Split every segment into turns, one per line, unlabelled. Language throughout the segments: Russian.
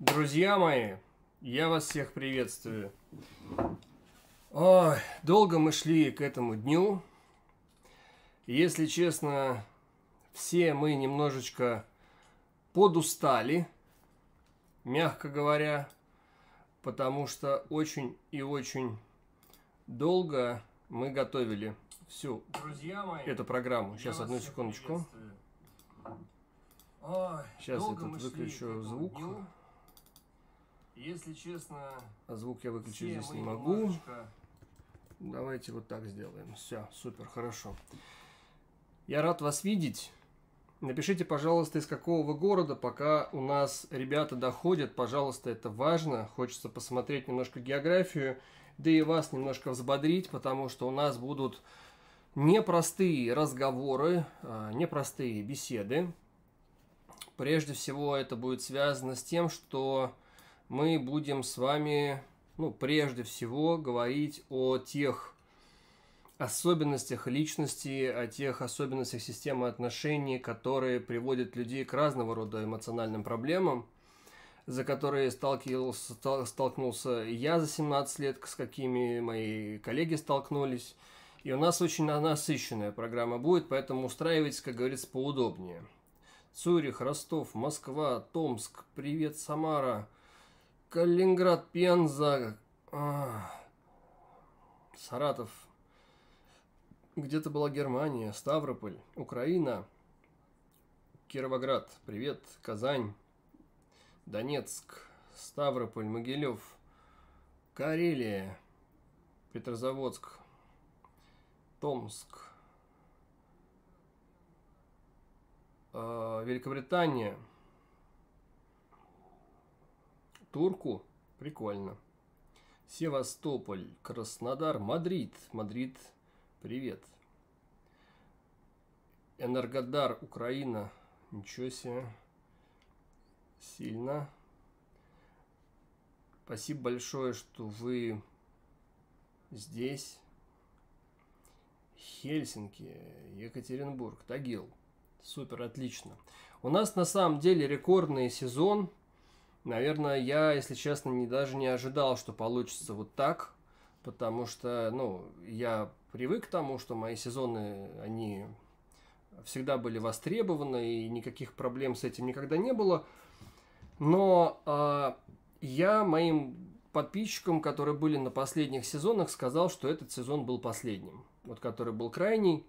Друзья мои, я вас всех приветствую. Ой, долго мы шли к этому дню. Если честно, все мы немножечко подустали, мягко говоря, потому что очень и очень долго мы готовили всю Друзья мои, эту программу. Сейчас, одну секундочку. Сейчас я тут выключу звук. Дню. Если честно... А звук я выключить здесь не могу. Немножечко... Давайте вот так сделаем. Все, супер, хорошо. Я рад вас видеть. Напишите, пожалуйста, из какого вы города, пока у нас ребята доходят. Пожалуйста, это важно. Хочется посмотреть немножко географию, да и вас немножко взбодрить, потому что у нас будут непростые разговоры, а, непростые беседы. Прежде всего, это будет связано с тем, что мы будем с вами, ну, прежде всего, говорить о тех особенностях личности, о тех особенностях системы отношений, которые приводят людей к разного рода эмоциональным проблемам, за которые сталкивался, столкнулся я за 17 лет, с какими мои коллеги столкнулись. И у нас очень насыщенная программа будет, поэтому устраивайтесь, как говорится, поудобнее. Цюрих, Ростов, Москва, Томск, привет, Самара – Калининград, Пенза, а, Саратов. Где-то была Германия, Ставрополь, Украина, Кировоград, привет, Казань, Донецк, Ставрополь, Могилев, Карелия, Петрозаводск, Томск, а, Великобритания – турку. Прикольно. Севастополь, Краснодар, Мадрид. Мадрид, привет. Энергодар, Украина. Ничего себе. Сильно. Спасибо большое, что вы здесь. Хельсинки, Екатеринбург, Тагил. Супер, отлично. У нас на самом деле рекордный сезон Наверное, я, если честно, не, даже не ожидал, что получится вот так, потому что, ну, я привык к тому, что мои сезоны, они всегда были востребованы, и никаких проблем с этим никогда не было. Но э, я моим подписчикам, которые были на последних сезонах, сказал, что этот сезон был последним, вот который был крайний.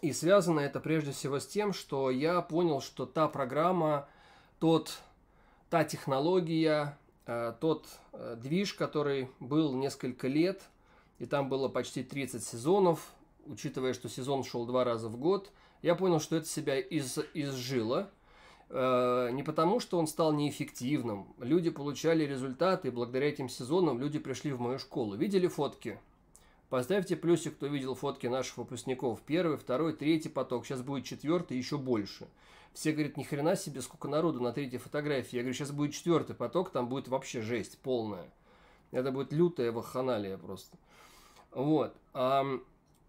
И связано это прежде всего с тем, что я понял, что та программа, тот та технология, э, тот э, движ, который был несколько лет, и там было почти 30 сезонов, учитывая, что сезон шел два раза в год, я понял, что это себя из, изжило. Э, не потому, что он стал неэффективным. Люди получали результаты, и благодаря этим сезонам люди пришли в мою школу. Видели фотки? Поставьте плюсик, кто видел фотки наших выпускников. Первый, второй, третий поток. Сейчас будет четвертый, еще больше. Все говорят, ни хрена себе, сколько народу на третьей фотографии. Я говорю, сейчас будет четвертый поток, там будет вообще жесть полная. Это будет лютая вахханалия просто. Вот.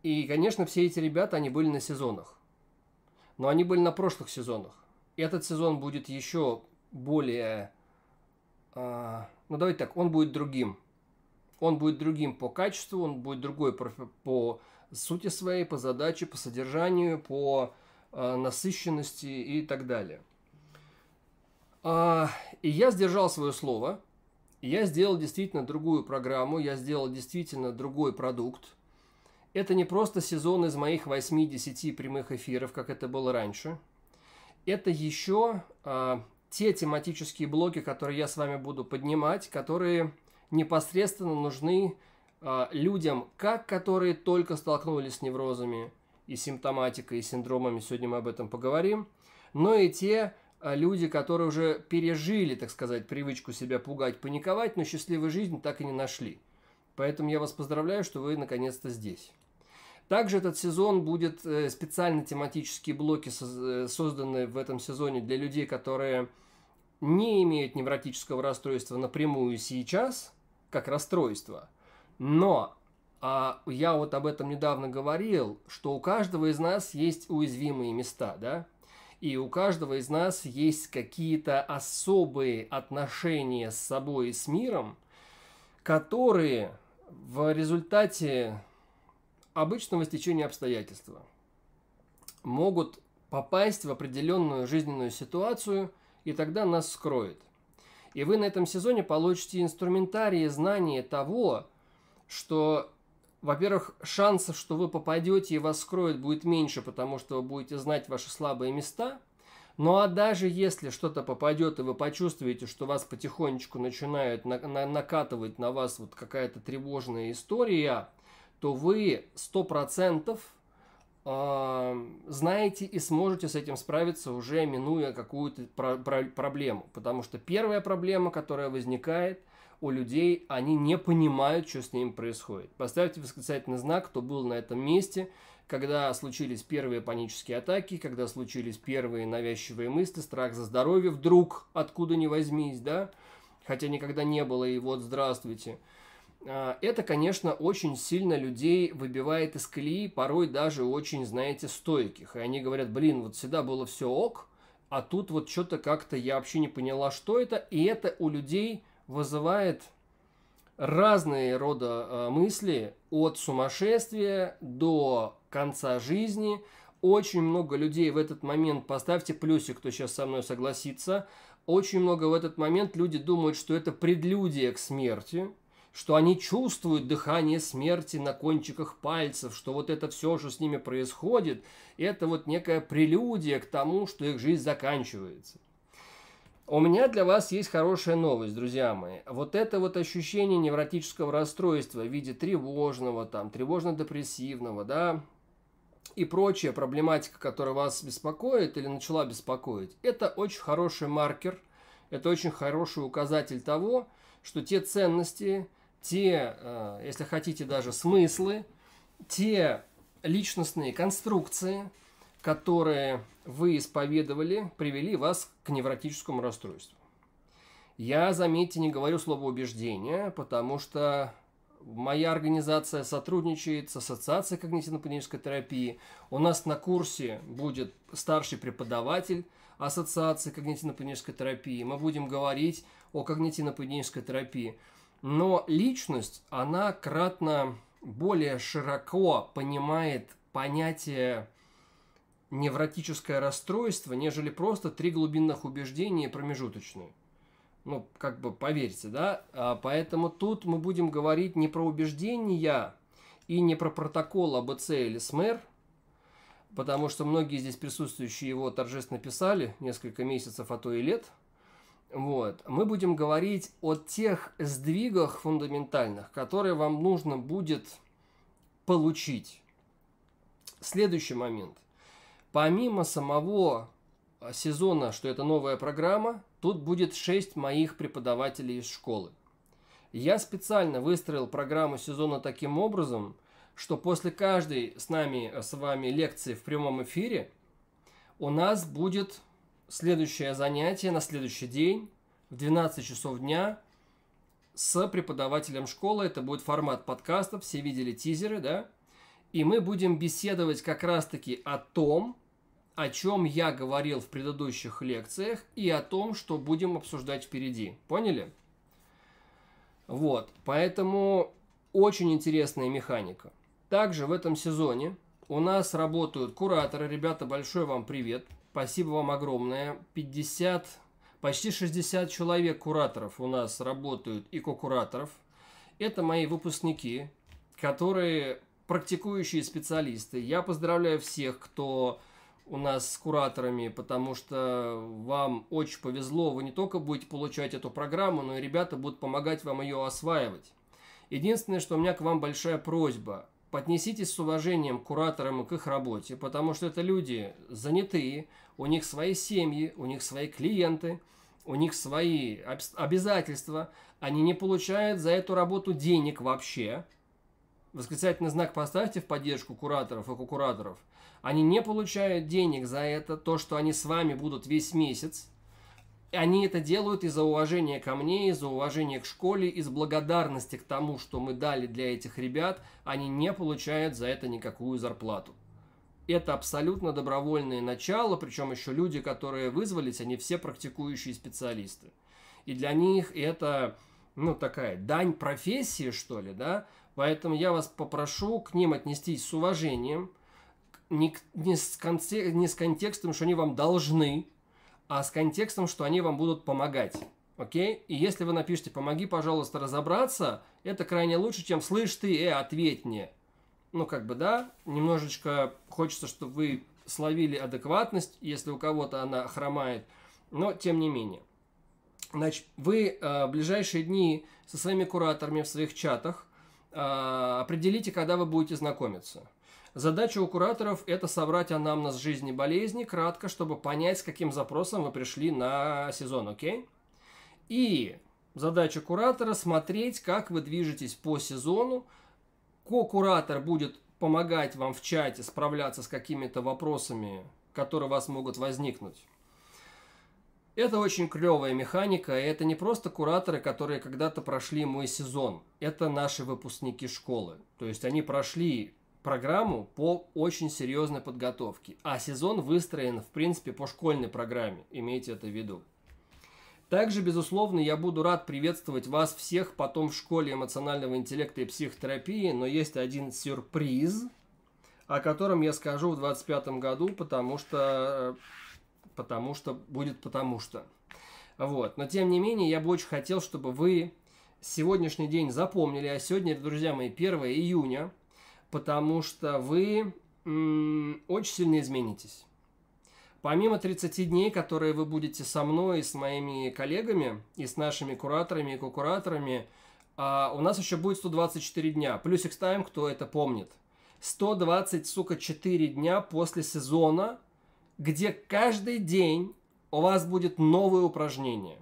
И, конечно, все эти ребята, они были на сезонах. Но они были на прошлых сезонах. Этот сезон будет еще более... А, ну, давайте так, он будет другим. Он будет другим по качеству, он будет другой по, по сути своей, по задаче, по содержанию, по а, насыщенности и так далее. А, и я сдержал свое слово. Я сделал действительно другую программу, я сделал действительно другой продукт. Это не просто сезон из моих 8-10 прямых эфиров, как это было раньше. Это еще а, те тематические блоки, которые я с вами буду поднимать, которые непосредственно нужны а, людям, как которые только столкнулись с неврозами, и симптоматикой, и синдромами, сегодня мы об этом поговорим, но и те а, люди, которые уже пережили, так сказать, привычку себя пугать, паниковать, но счастливой жизни так и не нашли. Поэтому я вас поздравляю, что вы наконец-то здесь. Также этот сезон будет э, специально тематические блоки э, созданы в этом сезоне для людей, которые не имеют невротического расстройства напрямую сейчас, как расстройство, но а я вот об этом недавно говорил, что у каждого из нас есть уязвимые места, да? И у каждого из нас есть какие-то особые отношения с собой и с миром, которые в результате обычного стечения обстоятельства могут попасть в определенную жизненную ситуацию, и тогда нас скроет. И вы на этом сезоне получите инструментарии знания того, что во-первых, шансов, что вы попадете и вас скроют, будет меньше, потому что вы будете знать ваши слабые места. Ну а даже если что-то попадет, и вы почувствуете, что вас потихонечку начинают на на накатывать на вас вот какая-то тревожная история, то вы 100% э, а, знаете и сможете с этим справиться, уже минуя какую-то про про проблему. Потому что первая проблема, которая возникает, у людей, они не понимают, что с ним происходит. Поставьте восклицательный знак, кто был на этом месте, когда случились первые панические атаки, когда случились первые навязчивые мысли, страх за здоровье вдруг, откуда ни возьмись, да, хотя никогда не было, и вот здравствуйте. А, это, конечно, очень сильно людей выбивает из колеи, порой даже очень, знаете, стойких. И они говорят, блин, вот всегда было все ок, а тут вот что-то как-то я вообще не поняла, что это. И это у людей вызывает разные рода э, мысли от сумасшествия до конца жизни. Очень много людей в этот момент, поставьте плюсик, кто сейчас со мной согласится, очень много в этот момент люди думают, что это предлюдие к смерти, что они чувствуют дыхание смерти на кончиках пальцев, что вот это все, что с ними происходит, это вот некая прелюдия к тому, что их жизнь заканчивается. У меня для вас есть хорошая новость, друзья мои. Вот это вот ощущение невротического расстройства в виде тревожного, там, тревожно-депрессивного, да, и прочая проблематика, которая вас беспокоит или начала беспокоить, это очень хороший маркер, это очень хороший указатель того, что те ценности, те, э, если хотите, даже смыслы, те личностные конструкции – которые вы исповедовали, привели вас к невротическому расстройству. Я, заметьте, не говорю слово убеждение, потому что моя организация сотрудничает с Ассоциацией когнитивно-поведенческой терапии. У нас на курсе будет старший преподаватель Ассоциации когнитивно-поведенческой терапии. Мы будем говорить о когнитивно-поведенческой терапии. Но личность, она кратно более широко понимает понятие невротическое расстройство, нежели просто три глубинных убеждения и промежуточные. Ну, как бы поверьте, да? А поэтому тут мы будем говорить не про убеждения и не про протокол АБЦ или СМЕР, потому что многие здесь присутствующие его торжественно писали несколько месяцев, а то и лет. Вот. Мы будем говорить о тех сдвигах фундаментальных, которые вам нужно будет получить. Следующий момент – Помимо самого а, сезона, что это новая программа, тут будет 6 моих преподавателей из школы. Я специально выстроил программу сезона таким образом, что после каждой с нами, э, с вами лекции в прямом эфире у нас будет следующее занятие на следующий день в 12 часов дня с преподавателем школы. Это будет формат подкаста, все видели тизеры, да? И мы будем беседовать как раз-таки о том, о чем я говорил в предыдущих лекциях и о том, что будем обсуждать впереди. Поняли? Вот, поэтому очень интересная механика. Также в этом сезоне у нас работают кураторы. Ребята, большой вам привет. Спасибо вам огромное. 50, почти 60 человек кураторов у нас работают и кокураторов. Это мои выпускники, которые практикующие специалисты. Я поздравляю всех, кто у нас с кураторами, потому что вам очень повезло. Вы не только будете получать эту программу, но и ребята будут помогать вам ее осваивать. Единственное, что у меня к вам большая просьба. Поднеситесь с уважением к кураторам и к их работе, потому что это люди занятые, у них свои семьи, у них свои клиенты, у них свои обязательства. Они не получают за эту работу денег вообще. Восклицательный знак поставьте в поддержку кураторов и кукураторов. Они не получают денег за это, то, что они с вами будут весь месяц. Они это делают из-за уважения ко мне, из-за уважения к школе, из благодарности к тому, что мы дали для этих ребят. Они не получают за это никакую зарплату. Это абсолютно добровольное начало, причем еще люди, которые вызвались, они все практикующие специалисты. И для них это, ну, такая дань профессии, что ли, да, Поэтому я вас попрошу к ним отнестись с уважением, не, не, с, конце, не с контекстом, что они вам должны, а с контекстом, что они вам будут помогать. Окей? Okay? И если вы напишите «помоги, пожалуйста, разобраться», это крайне лучше, чем «слышь ты, э, ответь мне». Ну, как бы, да, немножечко хочется, чтобы вы словили адекватность, если у кого-то она хромает, но тем не менее. Значит, вы э, в ближайшие дни со своими кураторами в своих чатах а, определите, когда вы будете знакомиться. Задача у кураторов – это собрать анамнез жизни болезни кратко, чтобы понять, с каким запросом вы пришли на сезон, окей? И задача куратора – смотреть, как вы движетесь по сезону. Ко-куратор будет помогать вам в чате справляться с какими-то вопросами, которые у вас могут возникнуть. Это очень клевая механика, и это не просто кураторы, которые когда-то прошли мой сезон. Это наши выпускники школы. То есть они прошли программу по очень серьезной подготовке, а сезон выстроен, в принципе, по школьной программе, имейте это в виду. Также, безусловно, я буду рад приветствовать вас всех потом в школе эмоционального интеллекта и психотерапии, но есть один сюрприз, о котором я скажу в 2025 году, потому что э, потому что будет потому что. Вот. Но тем не менее, я бы очень хотел, чтобы вы сегодняшний день запомнили, а сегодня, друзья мои, 1 июня, потому что вы очень сильно изменитесь. Помимо 30 дней, которые вы будете со мной и с моими коллегами, и с нашими кураторами и кукураторами, а, у нас еще будет 124 дня. Плюсик ставим, кто это помнит. 120, сука, 4 дня после сезона, где каждый день у вас будет новое упражнение.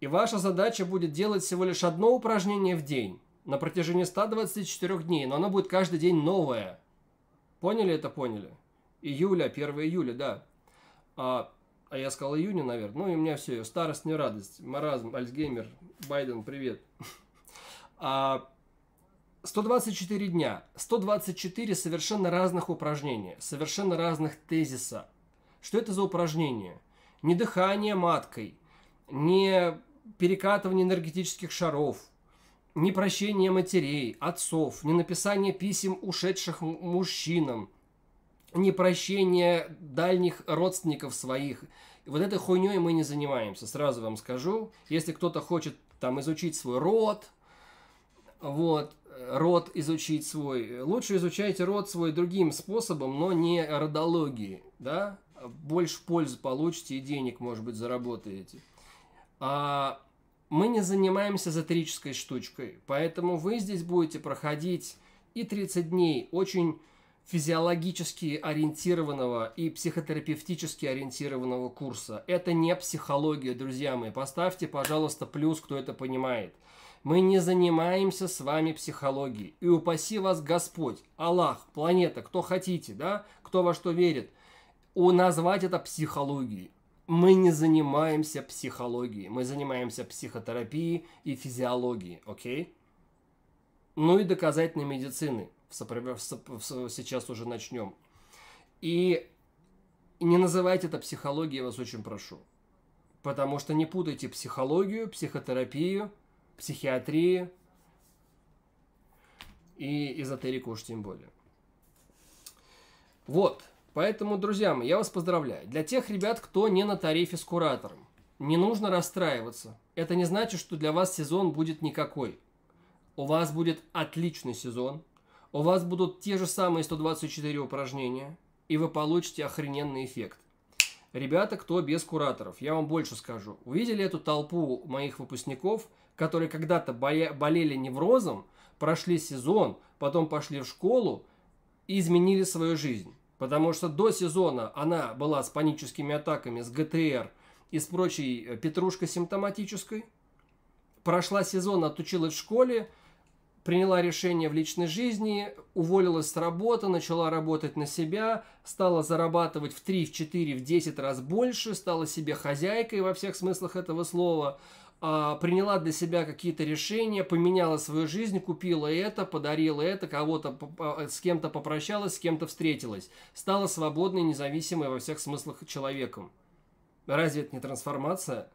И ваша задача будет делать всего лишь одно упражнение в день на протяжении 124 дней, но оно будет каждый день новое. Поняли это? Поняли. Июля, 1 июля, да. А, а я сказал июня, наверное. Ну и у меня все, старость не радость. Маразм, Альцгеймер, Байден, привет. А, 124 дня, 124 совершенно разных упражнения, совершенно разных тезиса. Что это за упражнения? Не дыхание маткой, не перекатывание энергетических шаров, не прощение матерей, отцов, не написание писем ушедших мужчинам, не прощение дальних родственников своих. Вот этой хуйней мы не занимаемся, сразу вам скажу. Если кто-то хочет там изучить свой род, вот, род изучить свой. Лучше изучайте род свой другим способом, но не родологии, да? Больше пользы получите и денег, может быть, заработаете. А мы не занимаемся эзотерической штучкой, поэтому вы здесь будете проходить и 30 дней очень физиологически ориентированного и психотерапевтически ориентированного курса. Это не психология, друзья мои. Поставьте, пожалуйста, плюс, кто это понимает – мы не занимаемся с вами психологией. И упаси вас Господь, Аллах, планета, кто хотите, да, кто во что верит, у назвать это психологией. Мы не занимаемся психологией, мы занимаемся психотерапией и физиологией, окей? Okay? Ну и доказательной медицины. Сейчас уже начнем. И не называйте это психологией, я вас очень прошу. Потому что не путайте психологию, психотерапию психиатрии и эзотерику уж тем более. Вот, поэтому, друзья мои, я вас поздравляю. Для тех ребят, кто не на тарифе с куратором, не нужно расстраиваться. Это не значит, что для вас сезон будет никакой. У вас будет отличный сезон, у вас будут те же самые 124 упражнения, и вы получите охрененный эффект. Ребята, кто без кураторов, я вам больше скажу. Увидели эту толпу моих выпускников – которые когда-то болели неврозом, прошли сезон, потом пошли в школу и изменили свою жизнь. Потому что до сезона она была с паническими атаками, с ГТР и с прочей э, петрушкой симптоматической. Прошла сезон, отучилась в школе, приняла решение в личной жизни, уволилась с работы, начала работать на себя, стала зарабатывать в 3, в 4, в 10 раз больше, стала себе хозяйкой во всех смыслах этого слова, а, приняла для себя какие-то решения, поменяла свою жизнь, купила это, подарила это, кого-то а, с кем-то попрощалась, с кем-то встретилась, стала свободной, независимой во всех смыслах человеком. Разве это не трансформация?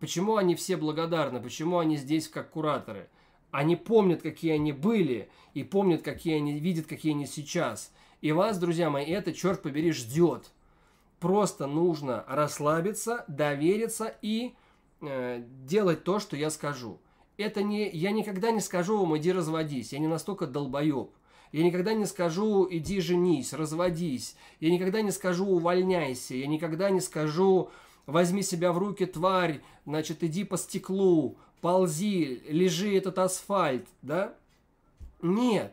Почему они все благодарны? Почему они здесь как кураторы? Они помнят, какие они были, и помнят, какие они видят, какие они сейчас. И вас, друзья мои, это, черт побери, ждет. Просто нужно расслабиться, довериться и Э, делать то, что я скажу. Это не, я никогда не скажу вам, иди разводись, я не настолько долбоеб. Я никогда не скажу, иди женись, разводись. Я никогда не скажу, увольняйся. Я никогда не скажу, возьми себя в руки, тварь, значит, иди по стеклу, ползи, лежи этот асфальт, да? Нет.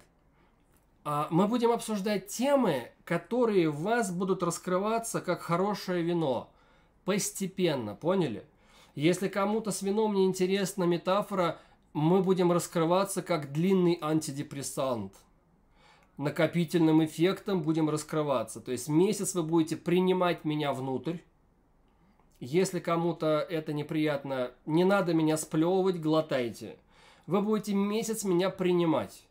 А, мы будем обсуждать темы, которые в вас будут раскрываться как хорошее вино. Постепенно, поняли? Если кому-то с вином не интересна метафора, мы будем раскрываться как длинный антидепрессант. Накопительным эффектом будем раскрываться. То есть месяц вы будете принимать меня внутрь. Если кому-то это неприятно, не надо меня сплевывать, глотайте. Вы будете месяц меня принимать.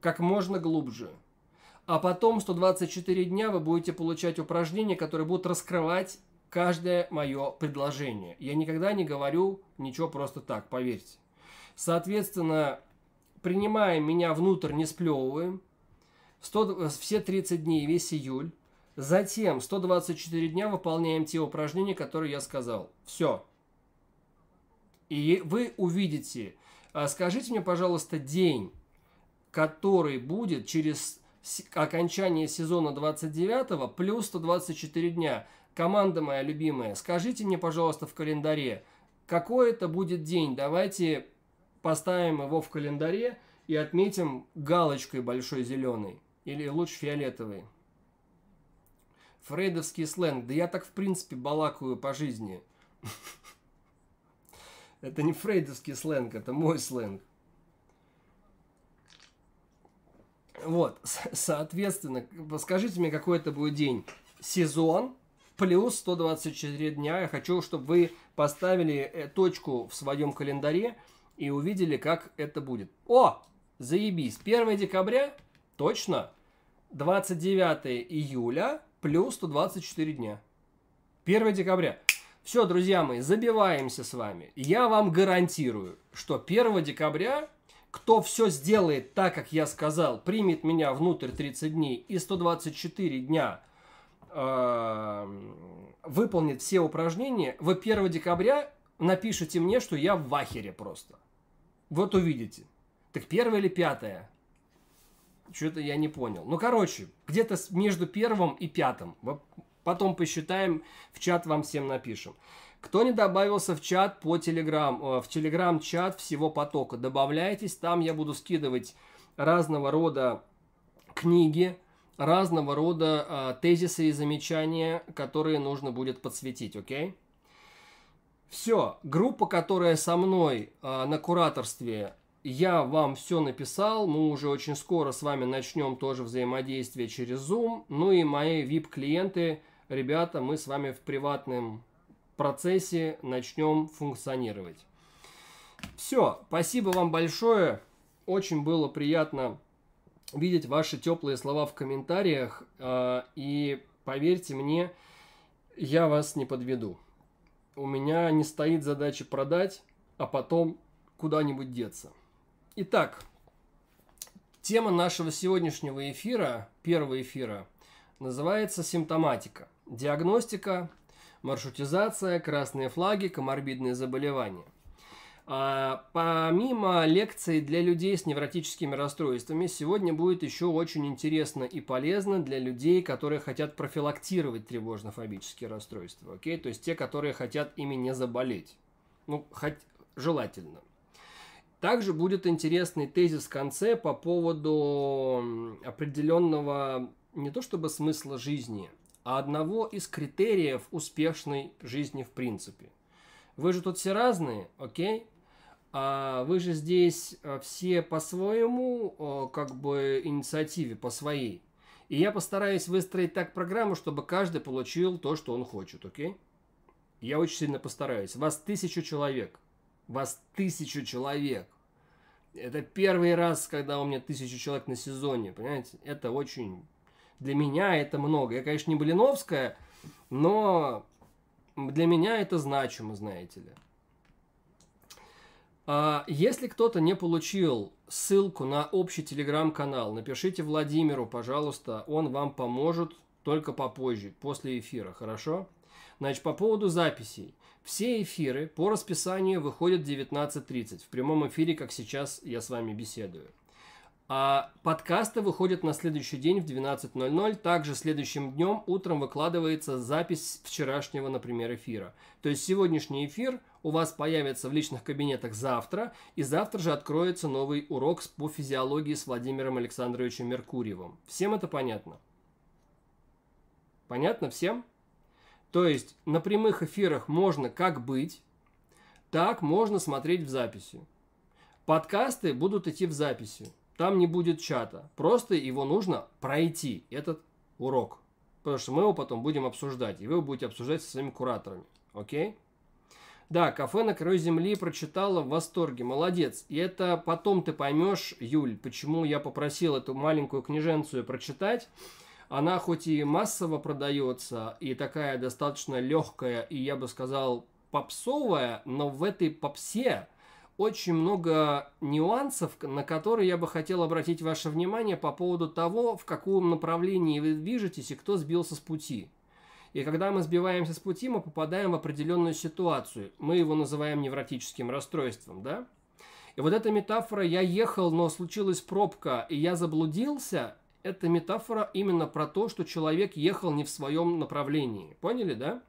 Как можно глубже. А потом 124 дня вы будете получать упражнения, которые будут раскрывать каждое мое предложение. Я никогда не говорю ничего просто так, поверьте. Соответственно, принимая меня внутрь, не сплевываем. 100, все 30 дней, весь июль. Затем 124 дня выполняем те упражнения, которые я сказал. Все. И вы увидите. А, скажите мне, пожалуйста, день, который будет через окончание сезона 29 плюс 124 дня. Команда моя любимая, скажите мне, пожалуйста, в календаре, какой это будет день? Давайте поставим его в календаре и отметим галочкой большой зеленой или лучше фиолетовой. Фрейдовский сленг. Да я так, в принципе, балакаю по жизни. Это не фрейдовский сленг, это мой сленг. Вот, соответственно, скажите мне, какой это будет день. Сезон, плюс 124 дня. Я хочу, чтобы вы поставили э, точку в своем календаре и увидели, как это будет. О, заебись. 1 декабря, точно. 29 июля плюс 124 дня. 1 декабря. Все, друзья мои, забиваемся с вами. Я вам гарантирую, что 1 декабря кто все сделает так, как я сказал, примет меня внутрь 30 дней и 124 дня – Эм, выполнит все упражнения, вы 1 декабря напишите мне, что я в ахере просто. Вот увидите. Так первое или пятое? Что-то я не понял. Ну, короче, где-то между первым и пятым. Потом посчитаем, в чат вам всем напишем. Кто не добавился в чат по Телеграм, э, в Телеграм-чат всего потока, добавляйтесь, там я буду скидывать разного рода книги, разного рода э, тезисы и замечания, которые нужно будет подсветить, окей? Все, группа, которая со мной э, на кураторстве, я вам все написал, мы уже очень скоро с вами начнем тоже взаимодействие через Zoom, ну и мои VIP-клиенты, ребята, мы с вами в приватном процессе начнем функционировать. Все, спасибо вам большое, очень было приятно видеть ваши теплые слова в комментариях. А, и поверьте мне, я вас не подведу. У меня не стоит задача продать, а потом куда-нибудь деться. Итак, тема нашего сегодняшнего эфира, первого эфира, называется симптоматика. Диагностика, маршрутизация, красные флаги, коморбидные заболевания. А, помимо лекций для людей с невротическими расстройствами, сегодня будет еще очень интересно и полезно для людей, которые хотят профилактировать тревожно-фобические расстройства. Окей? То есть те, которые хотят ими не заболеть. Ну, хоть желательно. Также будет интересный тезис в конце по поводу определенного не то чтобы смысла жизни, а одного из критериев успешной жизни в принципе. Вы же тут все разные, окей? А вы же здесь э, все по-своему, э, как бы, инициативе, по своей. И я постараюсь выстроить так программу, чтобы каждый получил то, что он хочет, окей? Я очень сильно постараюсь. Вас тысячу человек. Вас тысячу человек. Это первый раз, когда у меня тысячу человек на сезоне, понимаете? Это очень... Для меня это много. Я, конечно, не Блиновская, но для меня это значимо, знаете ли. А, если кто-то не получил ссылку на общий телеграм-канал, напишите Владимиру, пожалуйста, он вам поможет только попозже, после эфира, хорошо? Значит, по поводу записей. Все эфиры по расписанию выходят в 19.30, в прямом эфире, как сейчас я с вами беседую. А подкасты выходят на следующий день в 12.00. Также следующим днем утром выкладывается запись вчерашнего, например, эфира. То есть сегодняшний эфир у вас появится в личных кабинетах завтра, и завтра же откроется новый урок по физиологии с Владимиром Александровичем Меркурьевым. Всем это понятно? Понятно всем? То есть на прямых эфирах можно как быть, так можно смотреть в записи. Подкасты будут идти в записи. Там не будет чата. Просто его нужно пройти, этот урок. Потому что мы его потом будем обсуждать. И вы его будете обсуждать со своими кураторами. Окей? Да, кафе на краю земли прочитала в восторге. Молодец. И это потом ты поймешь, Юль, почему я попросил эту маленькую книженцию прочитать. Она хоть и массово продается, и такая достаточно легкая, и я бы сказал, попсовая, но в этой попсе очень много нюансов, на которые я бы хотел обратить ваше внимание по поводу того, в каком направлении вы движетесь и кто сбился с пути. И когда мы сбиваемся с пути, мы попадаем в определенную ситуацию. Мы его называем невротическим расстройством, да? И вот эта метафора «я ехал, но случилась пробка, и я заблудился» – это метафора именно про то, что человек ехал не в своем направлении. Поняли, да?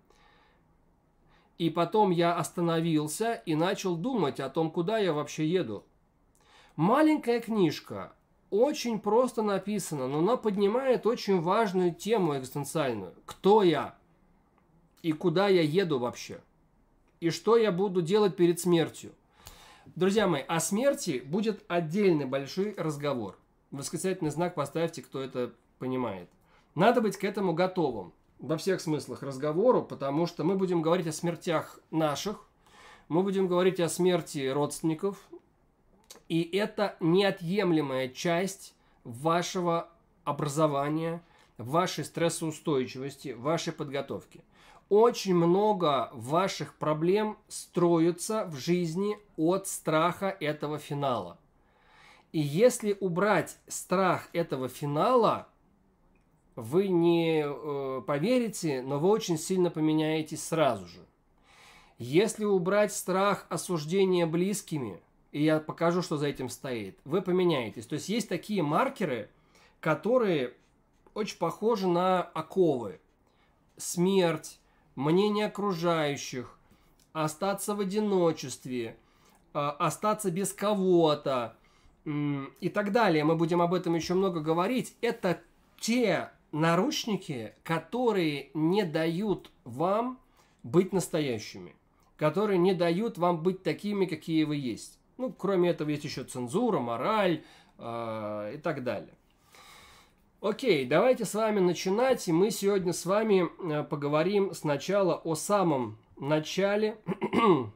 И потом я остановился и начал думать о том, куда я вообще еду. Маленькая книжка, очень просто написана, но она поднимает очень важную тему экзистенциальную. Кто я? И куда я еду вообще? И что я буду делать перед смертью? Друзья мои, о смерти будет отдельный большой разговор. Восклицательный знак поставьте, кто это понимает. Надо быть к этому готовым во всех смыслах разговору, потому что мы будем говорить о смертях наших, мы будем говорить о смерти родственников, и это неотъемлемая часть вашего образования, вашей стрессоустойчивости, вашей подготовки. Очень много ваших проблем строится в жизни от страха этого финала. И если убрать страх этого финала – вы не э, поверите, но вы очень сильно поменяетесь сразу же. Если убрать страх осуждения близкими, и я покажу, что за этим стоит, вы поменяетесь. То есть есть такие маркеры, которые очень похожи на оковы. Смерть, мнение окружающих, остаться в одиночестве, э, остаться без кого-то э, и так далее. Мы будем об этом еще много говорить. Это те наручники, которые не дают вам быть настоящими, которые не дают вам быть такими, какие вы есть. Ну, кроме этого, есть еще цензура, мораль э, и так далее. Окей, давайте с вами начинать. И мы сегодня с вами э, поговорим сначала о самом начале,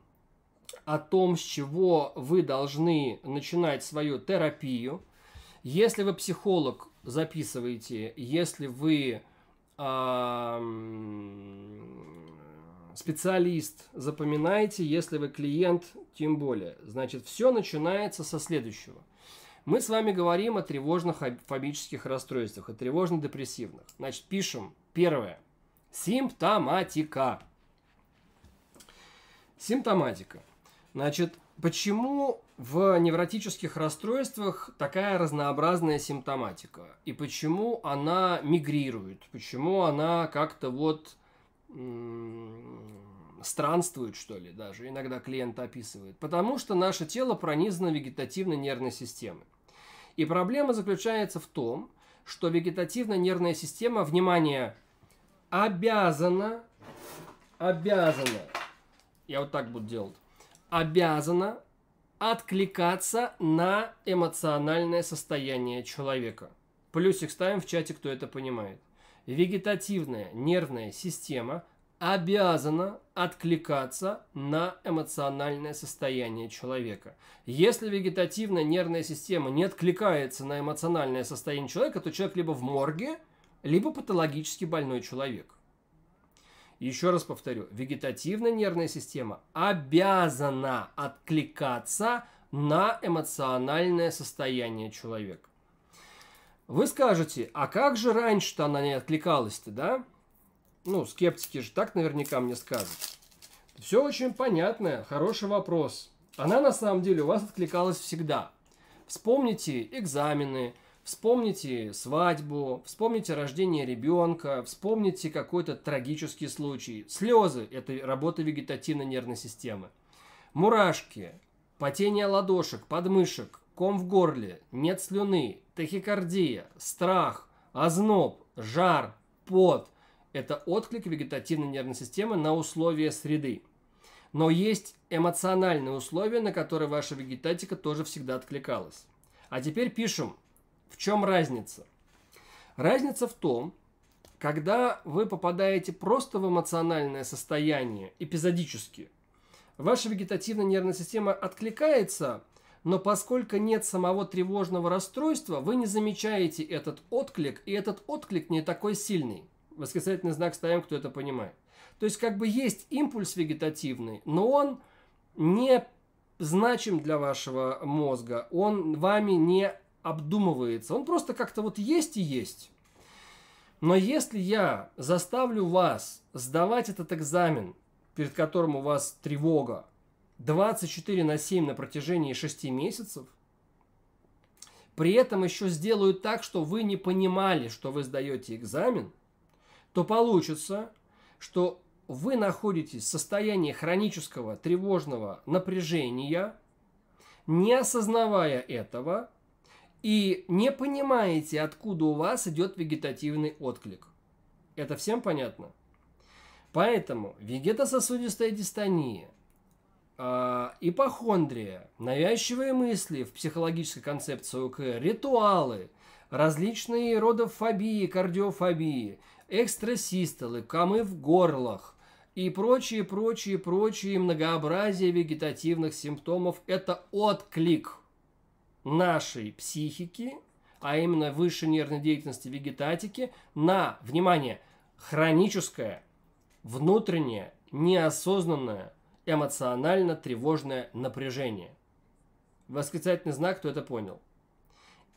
о том, с чего вы должны начинать свою терапию. Если вы психолог, записываете, если вы специалист, запоминайте, если вы клиент, тем более. Значит, все начинается со следующего. Мы с вами говорим о тревожных фобических расстройствах, и тревожно-депрессивных. Значит, пишем. Первое. Симптоматика. Симптоматика. Значит, почему в невротических расстройствах такая разнообразная симптоматика. И почему она мигрирует, почему она как-то вот странствует, что ли, даже. Иногда клиент описывает. Потому что наше тело пронизано вегетативной нервной системой. И проблема заключается в том, что вегетативная нервная система, внимание, обязана, обязана, я вот так буду делать, обязана откликаться на эмоциональное состояние человека. Плюсик ставим в чате, кто это понимает. Вегетативная нервная система обязана откликаться на эмоциональное состояние человека. Если вегетативная нервная система не откликается на эмоциональное состояние человека, то человек либо в морге, либо патологически больной человек. Еще раз повторю, вегетативная нервная система обязана откликаться на эмоциональное состояние человека. Вы скажете, а как же раньше-то она не откликалась-то, да? Ну, скептики же так наверняка мне скажут. Все очень понятно, хороший вопрос. Она на самом деле у вас откликалась всегда. Вспомните экзамены, Вспомните свадьбу, вспомните рождение ребенка, вспомните какой-то трагический случай. Слезы – это работа вегетативно-нервной системы. Мурашки, потение ладошек, подмышек, ком в горле, нет слюны, тахикардия, страх, озноб, жар, пот – это отклик вегетативной нервной системы на условия среды. Но есть эмоциональные условия, на которые ваша вегетатика тоже всегда откликалась. А теперь пишем в чем разница? Разница в том, когда вы попадаете просто в эмоциональное состояние, эпизодически, ваша вегетативная нервная система откликается, но поскольку нет самого тревожного расстройства, вы не замечаете этот отклик, и этот отклик не такой сильный. Восклицательный знак ставим, кто это понимает. То есть как бы есть импульс вегетативный, но он не значим для вашего мозга, он вами не обдумывается. Он просто как-то вот есть и есть. Но если я заставлю вас сдавать этот экзамен, перед которым у вас тревога, 24 на 7 на протяжении 6 месяцев, при этом еще сделаю так, что вы не понимали, что вы сдаете экзамен, то получится, что вы находитесь в состоянии хронического тревожного напряжения, не осознавая этого, и не понимаете, откуда у вас идет вегетативный отклик. Это всем понятно? Поэтому вегетососудистая дистония, э, а, ипохондрия, навязчивые мысли в психологической концепции ОКР, ритуалы, различные роды фобии, кардиофобии, экстрасистолы, камы в горлах и прочие, прочие, прочие многообразие вегетативных симптомов – это отклик – нашей психики, а именно высшей нервной деятельности вегетатики, на, внимание, хроническое, внутреннее, неосознанное, эмоционально тревожное напряжение. Восклицательный знак, кто это понял.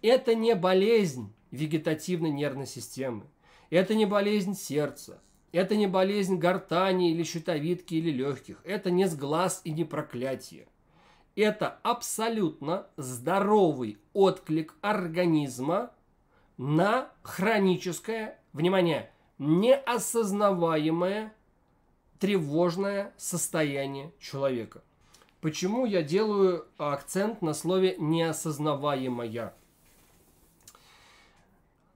Это не болезнь вегетативной нервной системы. Это не болезнь сердца. Это не болезнь гортани или щитовидки или легких. Это не сглаз и не проклятие это абсолютно здоровый отклик организма на хроническое, внимание, неосознаваемое тревожное состояние человека. Почему я делаю акцент на слове неосознаваемое?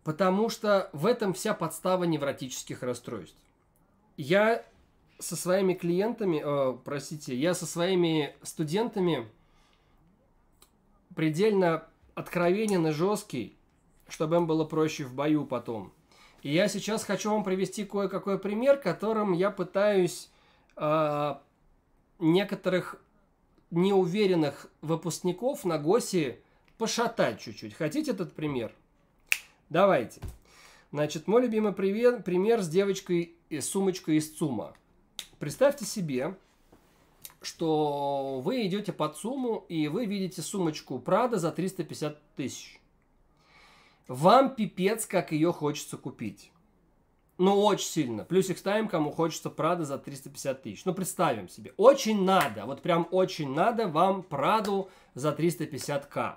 Потому что в этом вся подстава невротических расстройств. Я со своими клиентами, э, простите, я со своими студентами предельно откровенен и жесткий, чтобы им было проще в бою потом. И я сейчас хочу вам привести кое-какой пример, которым я пытаюсь э, некоторых неуверенных выпускников на ГОСИ пошатать чуть-чуть. Хотите этот пример? Давайте. Значит, мой любимый пример, пример с девочкой и э, сумочкой из ЦУМа. Представьте себе, что вы идете под сумму, и вы видите сумочку Прада за 350 тысяч. Вам пипец, как ее хочется купить. Ну, очень сильно. Плюсик ставим, кому хочется Прада за 350 тысяч. Ну, представим себе. Очень надо, вот прям очень надо вам Праду за 350к.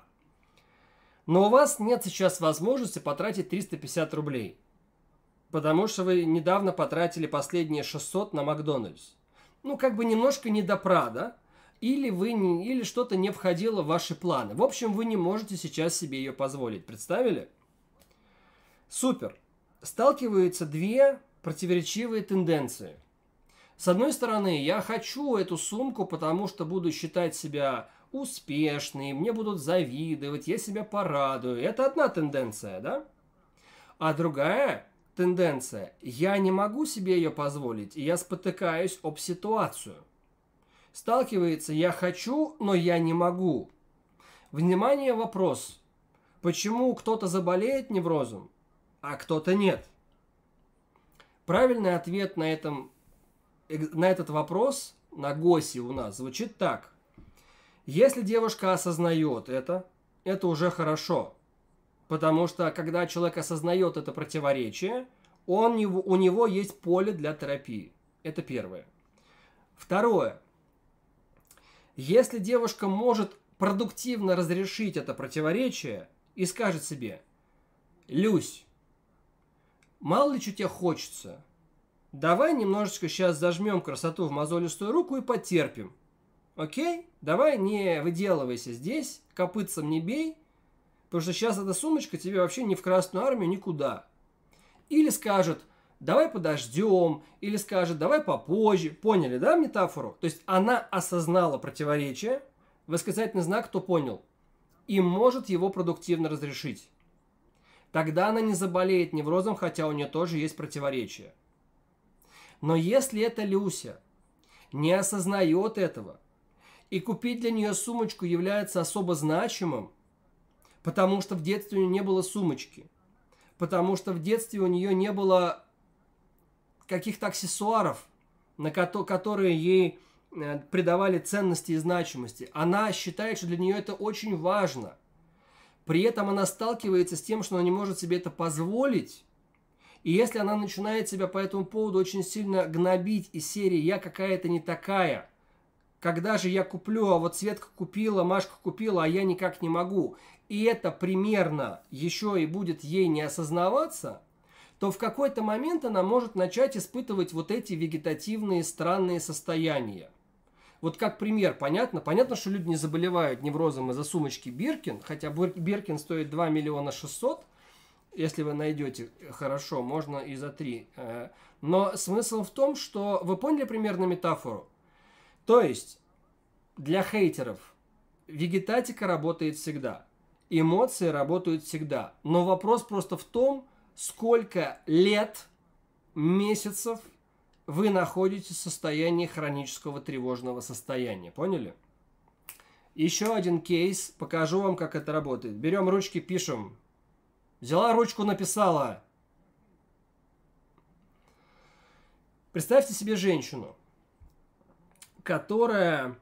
Но у вас нет сейчас возможности потратить 350 рублей. Потому что вы недавно потратили последние 600 на Макдональдс. Ну, как бы немножко не до Прада, или, вы не, или что-то не входило в ваши планы. В общем, вы не можете сейчас себе ее позволить. Представили? Супер. Сталкиваются две противоречивые тенденции. С одной стороны, я хочу эту сумку, потому что буду считать себя успешным, мне будут завидовать, я себя порадую. Это одна тенденция, да? А другая тенденция. Я не могу себе ее позволить, и я спотыкаюсь об ситуацию. Сталкивается «я хочу, но я не могу». Внимание, вопрос. Почему кто-то заболеет неврозом, а кто-то нет? Правильный ответ на, этом, э, на этот вопрос на ГОСИ у нас звучит так. Если девушка осознает это, это уже хорошо – Потому что когда человек осознает это противоречие, он, у него есть поле для терапии. Это первое. Второе. Если девушка может продуктивно разрешить это противоречие и скажет себе, Люсь, мало ли что тебе хочется, давай немножечко сейчас зажмем красоту в мозолистую руку и потерпим. Окей? Давай не выделывайся здесь, копытцем не бей, Потому что сейчас эта сумочка тебе вообще ни в Красную Армию, никуда. Или скажет, давай подождем, или скажет, давай попозже. Поняли, да, метафору? То есть она осознала противоречие, восклицательный знак, кто понял, и может его продуктивно разрешить. Тогда она не заболеет неврозом, хотя у нее тоже есть противоречие. Но если эта Люся не осознает этого, и купить для нее сумочку является особо значимым, Потому что в детстве у нее не было сумочки. Потому что в детстве у нее не было каких-то аксессуаров, на которые ей э, придавали ценности и значимости. Она считает, что для нее это очень важно. При этом она сталкивается с тем, что она не может себе это позволить. И если она начинает себя по этому поводу очень сильно гнобить из серии «Я какая-то не такая», когда же я куплю, а вот Светка купила, Машка купила, а я никак не могу и это примерно еще и будет ей не осознаваться, то в какой-то момент она может начать испытывать вот эти вегетативные странные состояния. Вот как пример, понятно? Понятно, что люди не заболевают неврозом из-за сумочки Биркин, хотя Биркин стоит 2 миллиона 600, если вы найдете, э, хорошо, можно и за 3. Э. Но смысл в том, что вы поняли примерно метафору? То есть для хейтеров вегетатика работает всегда – эмоции работают всегда. Но вопрос просто в том, сколько лет, месяцев вы находитесь в состоянии хронического тревожного состояния. Поняли? Еще один кейс. Покажу вам, как это работает. Берем ручки, пишем. Взяла ручку, написала. Представьте себе женщину, которая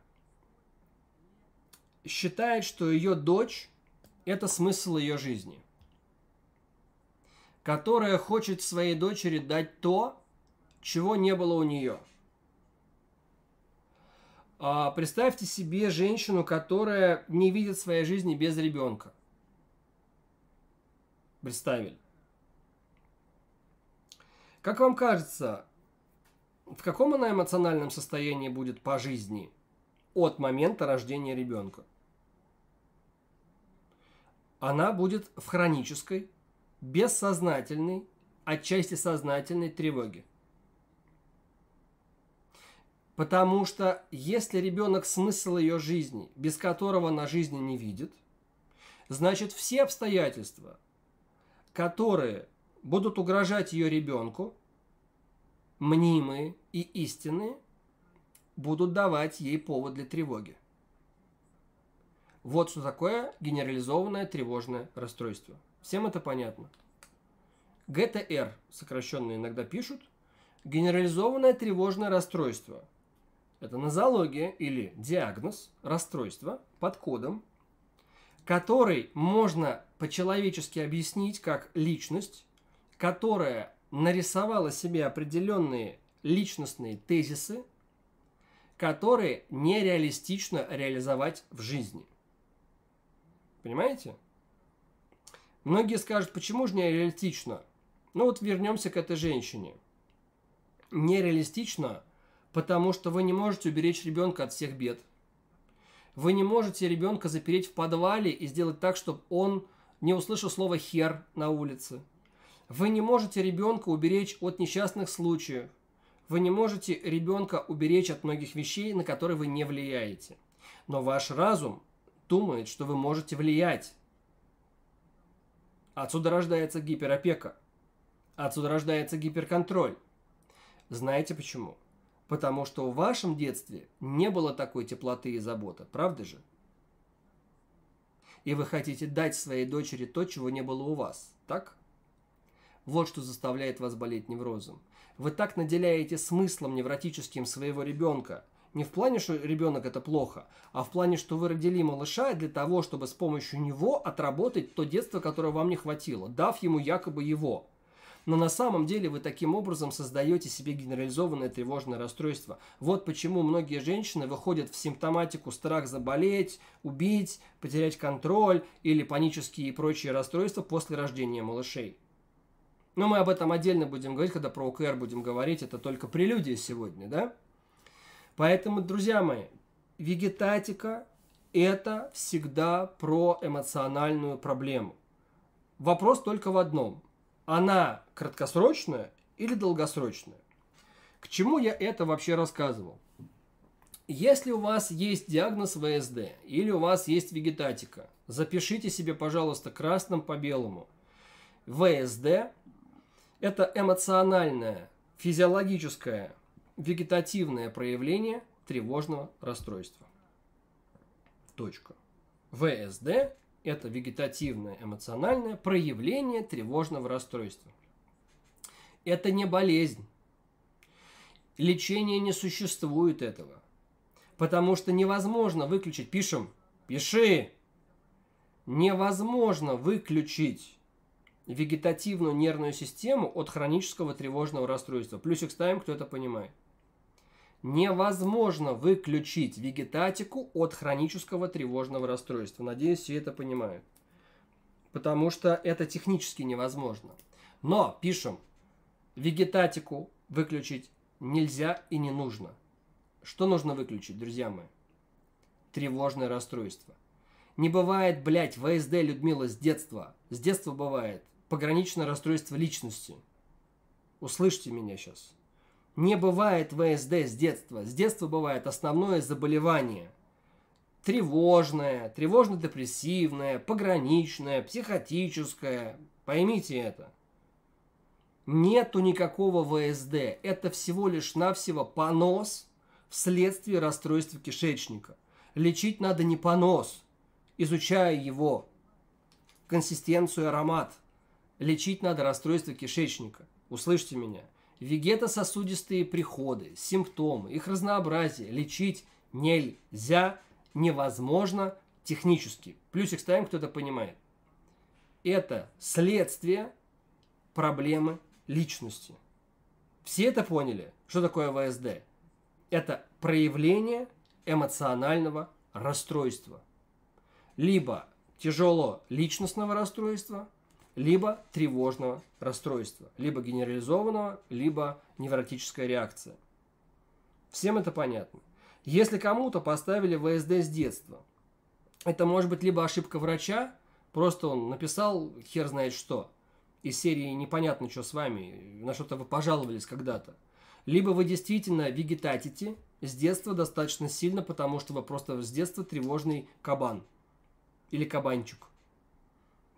считает, что ее дочь это смысл ее жизни, которая хочет своей дочери дать то, чего не было у нее. А, представьте себе женщину, которая не видит своей жизни без ребенка. Представили. Как вам кажется, в каком она эмоциональном состоянии будет по жизни от момента рождения ребенка? она будет в хронической, бессознательной, отчасти сознательной тревоге. Потому что если ребенок смысл ее жизни, без которого она жизни не видит, значит все обстоятельства, которые будут угрожать ее ребенку, мнимые и истинные, будут давать ей повод для тревоги. Вот что такое генерализованное тревожное расстройство. Всем это понятно. ГТР, сокращенно иногда пишут, генерализованное тревожное расстройство. Это нозология или диагноз расстройства под кодом, который можно по-человечески объяснить как личность, которая нарисовала себе определенные личностные тезисы, которые нереалистично реализовать в жизни – Понимаете? Многие скажут, почему же нереалистично? Ну вот вернемся к этой женщине. Нереалистично, потому что вы не можете уберечь ребенка от всех бед. Вы не можете ребенка запереть в подвале и сделать так, чтобы он не услышал слово «хер» на улице. Вы не можете ребенка уберечь от несчастных случаев. Вы не можете ребенка уберечь от многих вещей, на которые вы не влияете. Но ваш разум думает, что вы можете влиять. Отсюда рождается гиперопека. Отсюда рождается гиперконтроль. Знаете почему? Потому что в вашем детстве не было такой теплоты и заботы, правда же? И вы хотите дать своей дочери то, чего не было у вас, так? Вот что заставляет вас болеть неврозом. Вы так наделяете смыслом невротическим своего ребенка – не в плане, что ребенок это плохо, а в плане, что вы родили малыша для того, чтобы с помощью него отработать то детство, которое вам не хватило, дав ему якобы его. Но на самом деле вы таким образом создаете себе генерализованное тревожное расстройство. Вот почему многие женщины выходят в симптоматику страх заболеть, убить, потерять контроль или панические и прочие расстройства после рождения малышей. Но мы об этом отдельно будем говорить, когда про ОКР будем говорить, это только прелюдия сегодня, да? Поэтому, друзья мои, вегетатика – это всегда про эмоциональную проблему. Вопрос только в одном. Она краткосрочная или долгосрочная? К чему я это вообще рассказывал? Если у вас есть диагноз ВСД или у вас есть вегетатика, запишите себе, пожалуйста, красным по белому. ВСД – это эмоциональная, физиологическая вегетативное проявление тревожного расстройства. Точка. ВСД – это вегетативное эмоциональное проявление тревожного расстройства. Это не болезнь. Лечение не существует этого. Потому что невозможно выключить, пишем, пиши, невозможно выключить вегетативную нервную систему от хронического тревожного расстройства. Плюсик ставим, кто это понимает. Невозможно выключить вегетатику от хронического тревожного расстройства. Надеюсь, все это понимают. Потому что это технически невозможно. Но, пишем, вегетатику выключить нельзя и не нужно. Что нужно выключить, друзья мои? Тревожное расстройство. Не бывает, блядь, ВСД Людмила с детства. С детства бывает. Пограничное расстройство личности. Услышьте меня сейчас. Не бывает ВСД с детства. С детства бывает основное заболевание. Тревожное, тревожно-депрессивное, пограничное, психотическое. Поймите это. Нету никакого ВСД. Это всего лишь навсего понос вследствие расстройства кишечника. Лечить надо не понос, изучая его консистенцию и аромат. Лечить надо расстройство кишечника. Услышьте меня – вегетососудистые приходы, симптомы, их разнообразие лечить нельзя, невозможно технически. Плюсик ставим, кто это понимает. Это следствие проблемы личности. Все это поняли, что такое ВСД? Это проявление эмоционального расстройства. Либо тяжело личностного расстройства – либо тревожного расстройства, либо генерализованного, либо невротическая реакция. Всем это понятно. Если кому-то поставили ВСД с детства, это может быть либо ошибка врача, просто он написал хер знает что, из серии непонятно что с вами, на что-то вы пожаловались когда-то. Либо вы действительно вегетатите с детства достаточно сильно, потому что вы просто с детства тревожный кабан или кабанчик.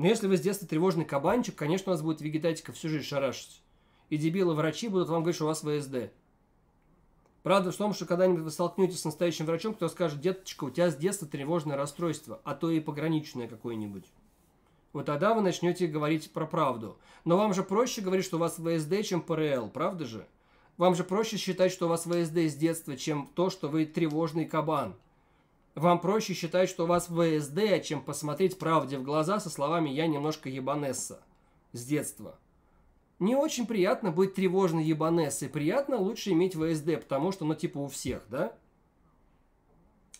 Но если вы с детства тревожный кабанчик, конечно, у вас будет вегетатика всю жизнь шарашить. И дебилы-врачи будут вам говорить, что у вас ВСД. Правда в том, что когда-нибудь вы столкнетесь с настоящим врачом, кто скажет, деточка, у тебя с детства тревожное расстройство, а то и пограничное какое-нибудь. Вот тогда вы начнете говорить про правду. Но вам же проще говорить, что у вас ВСД, чем ПРЛ, правда же? Вам же проще считать, что у вас ВСД с детства, чем то, что вы тревожный кабан – вам проще считать, что у вас ВСД, чем посмотреть правде в глаза со словами «я немножко ебанесса» с детства. Не очень приятно быть тревожной ебанессой, приятно лучше иметь ВСД, потому что оно ну, типа у всех, да?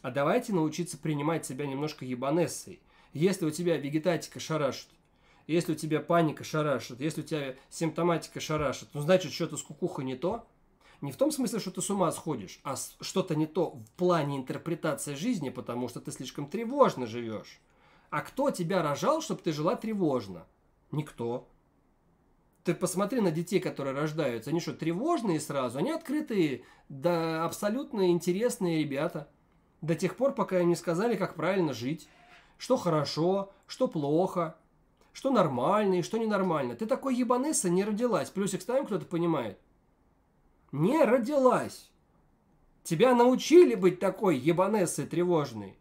А давайте научиться принимать себя немножко ебанессой. Если у тебя вегетатика шарашит, если у тебя паника шарашит, если у тебя симптоматика шарашит, ну значит что-то с кукухой не то – не в том смысле, что ты с ума сходишь, а что-то не то в плане интерпретации жизни, потому что ты слишком тревожно живешь. А кто тебя рожал, чтобы ты жила тревожно? Никто. Ты посмотри на детей, которые рождаются. Они что, тревожные сразу? Они открытые, да абсолютно интересные ребята. До тех пор, пока им не сказали, как правильно жить. Что хорошо, что плохо, что нормально и что ненормально. Ты такой ебанеса не родилась. Плюсик ставим, кто-то понимает не родилась. Тебя научили быть такой ебанессой тревожной.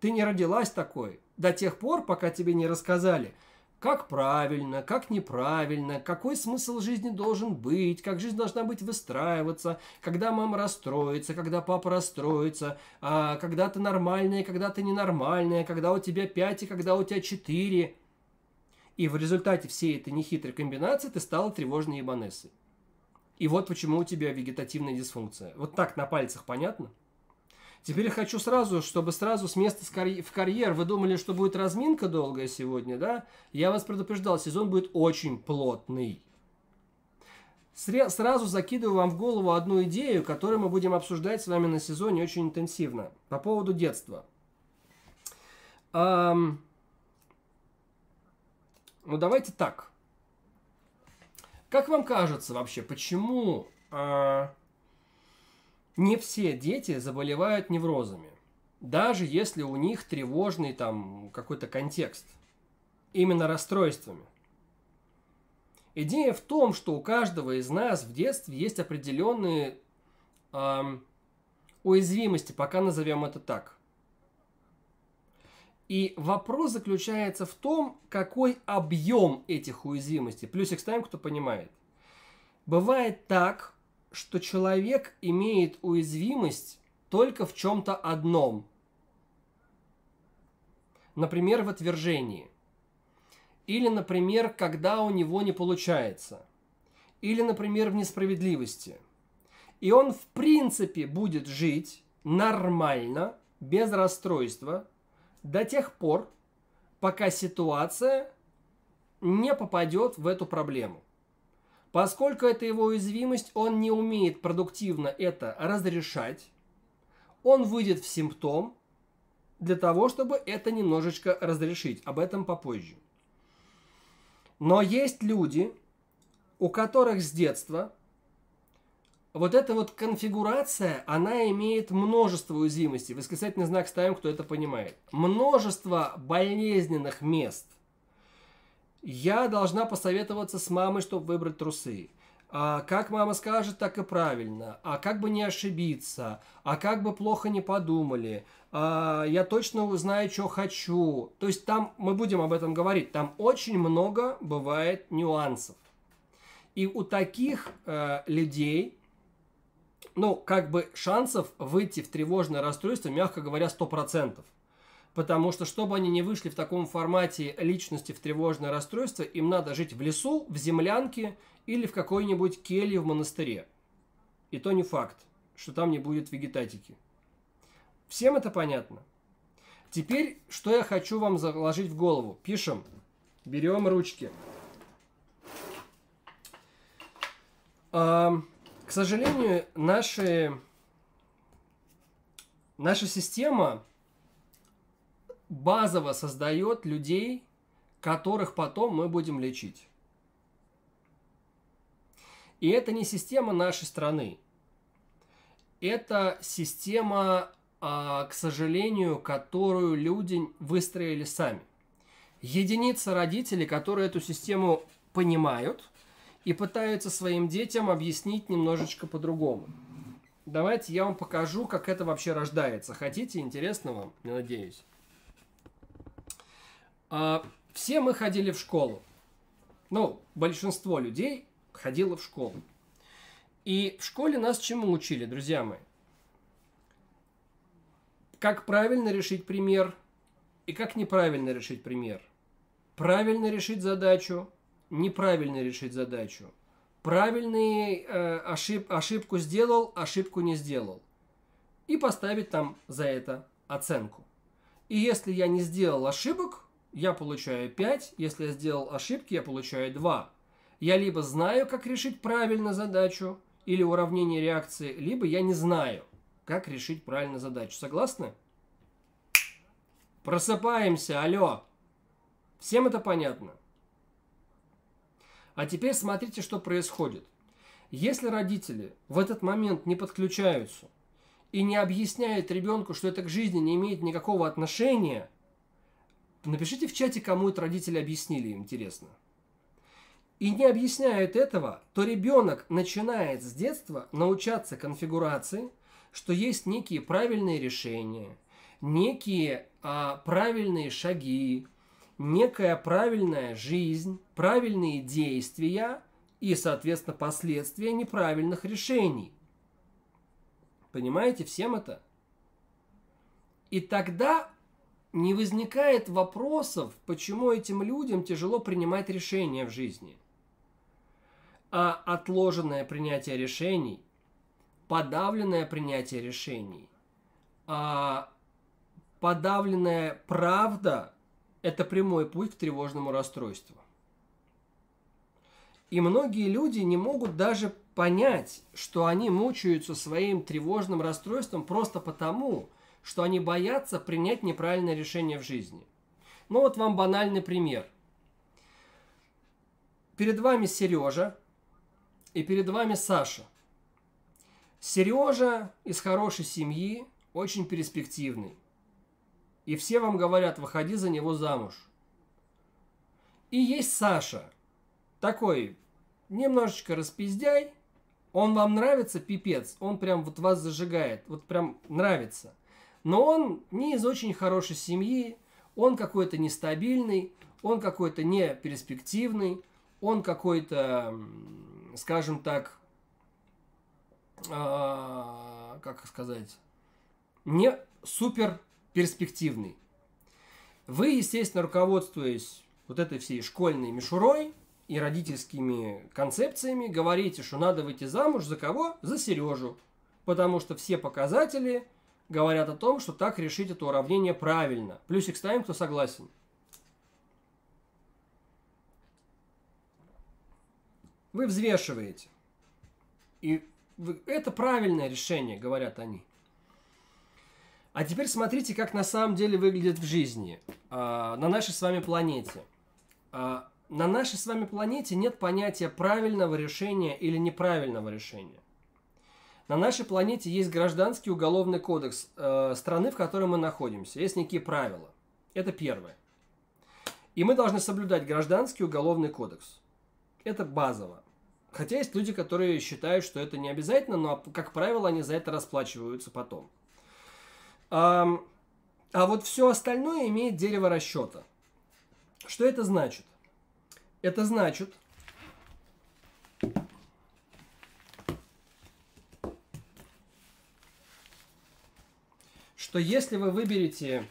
Ты не родилась такой до тех пор, пока тебе не рассказали, как правильно, как неправильно, какой смысл жизни должен быть, как жизнь должна быть выстраиваться, когда мама расстроится, когда папа расстроится, а, когда ты нормальная, когда ты ненормальная, когда у тебя 5 и когда у тебя 4. И в результате всей этой нехитрой комбинации ты стала тревожной ебанессой. И вот почему у тебя вегетативная дисфункция. Вот так на пальцах понятно? Теперь я хочу сразу, чтобы сразу с места в карьер вы думали, что будет разминка долгая сегодня, да? Я вас предупреждал, сезон будет очень плотный. Сразу закидываю вам в голову одну идею, которую мы будем обсуждать с вами на сезоне очень интенсивно. По поводу детства. Эм... Ну, давайте так. Как вам кажется вообще, почему а, не все дети заболевают неврозами? Даже если у них тревожный там какой-то контекст. Именно расстройствами. Идея в том, что у каждого из нас в детстве есть определенные эм, уязвимости, пока назовем это так. И вопрос заключается в том, какой объем этих уязвимостей. Плюсик ставим, кто понимает. Бывает так, что человек имеет уязвимость только в чем-то одном. Например, в отвержении. Или, например, когда у него не получается. Или, например, в несправедливости. И он, в принципе, будет жить нормально, без расстройства, до тех пор, пока ситуация не попадет в эту проблему. Поскольку это его уязвимость, он не умеет продуктивно это разрешать, он выйдет в симптом для того, чтобы это немножечко разрешить. Об этом попозже. Но есть люди, у которых с детства вот эта вот конфигурация, она имеет множество уязвимостей. Восклицательный знак ставим, кто это понимает. Множество болезненных мест. Я должна посоветоваться с мамой, чтобы выбрать трусы. А как мама скажет, так и правильно. А как бы не ошибиться, а как бы плохо не подумали. А я точно узнаю, что хочу. То есть там, мы будем об этом говорить, там очень много бывает нюансов. И у таких э, людей ну, как бы шансов выйти в тревожное расстройство, мягко говоря, 100%. Потому что, чтобы они не вышли в таком формате личности в тревожное расстройство, им надо жить в лесу, в землянке или в какой-нибудь келье в монастыре. И то не факт, что там не будет вегетатики. Всем это понятно? Теперь, что я хочу вам заложить в голову. Пишем. Берем ручки. Um... К сожалению, наши, наша система базово создает людей, которых потом мы будем лечить. И это не система нашей страны. Это система, а, к сожалению, которую люди выстроили сами. Единица родителей, которые эту систему понимают – и пытаются своим детям объяснить немножечко по-другому. Давайте я вам покажу, как это вообще рождается. Хотите? Интересно вам? Я надеюсь. А, все мы ходили в школу. Ну, большинство людей ходило в школу. И в школе нас чему учили, друзья мои? Как правильно решить пример и как неправильно решить пример. Правильно решить задачу неправильно решить задачу. Правильный э, ошиб, ошибку сделал, ошибку не сделал. И поставить там за это оценку. И если я не сделал ошибок, я получаю 5. Если я сделал ошибки, я получаю 2. Я либо знаю, как решить правильно задачу или уравнение реакции, либо я не знаю, как решить правильно задачу. Согласны? Просыпаемся, алло. Всем это понятно? А теперь смотрите, что происходит. Если родители в этот момент не подключаются и не объясняют ребенку, что это к жизни не имеет никакого отношения, напишите в чате, кому это родители объяснили, интересно. И не объясняют этого, то ребенок начинает с детства научаться конфигурации, что есть некие правильные решения, некие а, правильные шаги, некая правильная жизнь, правильные действия и, соответственно, последствия неправильных решений. Понимаете всем это? И тогда не возникает вопросов, почему этим людям тяжело принимать решения в жизни. А отложенное принятие решений, подавленное принятие решений, а подавленная правда – это прямой путь к тревожному расстройству. И многие люди не могут даже понять, что они мучаются своим тревожным расстройством просто потому, что они боятся принять неправильное решение в жизни. Ну вот вам банальный пример. Перед вами Сережа и перед вами Саша. Сережа из хорошей семьи, очень перспективный. И все вам говорят, выходи за него замуж. И есть Саша. Такой немножечко распиздяй. Он вам нравится, пипец. Он прям вот вас зажигает. Вот прям нравится. Но он не из очень хорошей семьи. Он какой-то нестабильный. Он какой-то не перспективный. Он какой-то, скажем так, э, как сказать, не супер перспективный. Вы, естественно, руководствуясь вот этой всей школьной мишурой и родительскими концепциями, говорите, что надо выйти замуж за кого? За Сережу. Потому что все показатели говорят о том, что так решить это уравнение правильно. Плюсик ставим, кто согласен. Вы взвешиваете. И это правильное решение, говорят они. А теперь смотрите, как на самом деле выглядит в жизни, а, на нашей с вами планете. А, на нашей с вами планете нет понятия правильного решения или неправильного решения. На нашей планете есть гражданский уголовный кодекс э, страны, в которой мы находимся. Есть некие правила. Это первое. И мы должны соблюдать гражданский уголовный кодекс. Это базово. Хотя есть люди, которые считают, что это не обязательно, но, как правило, они за это расплачиваются потом. А, а вот все остальное имеет дерево расчета. Что это значит? Это значит, что если вы выберете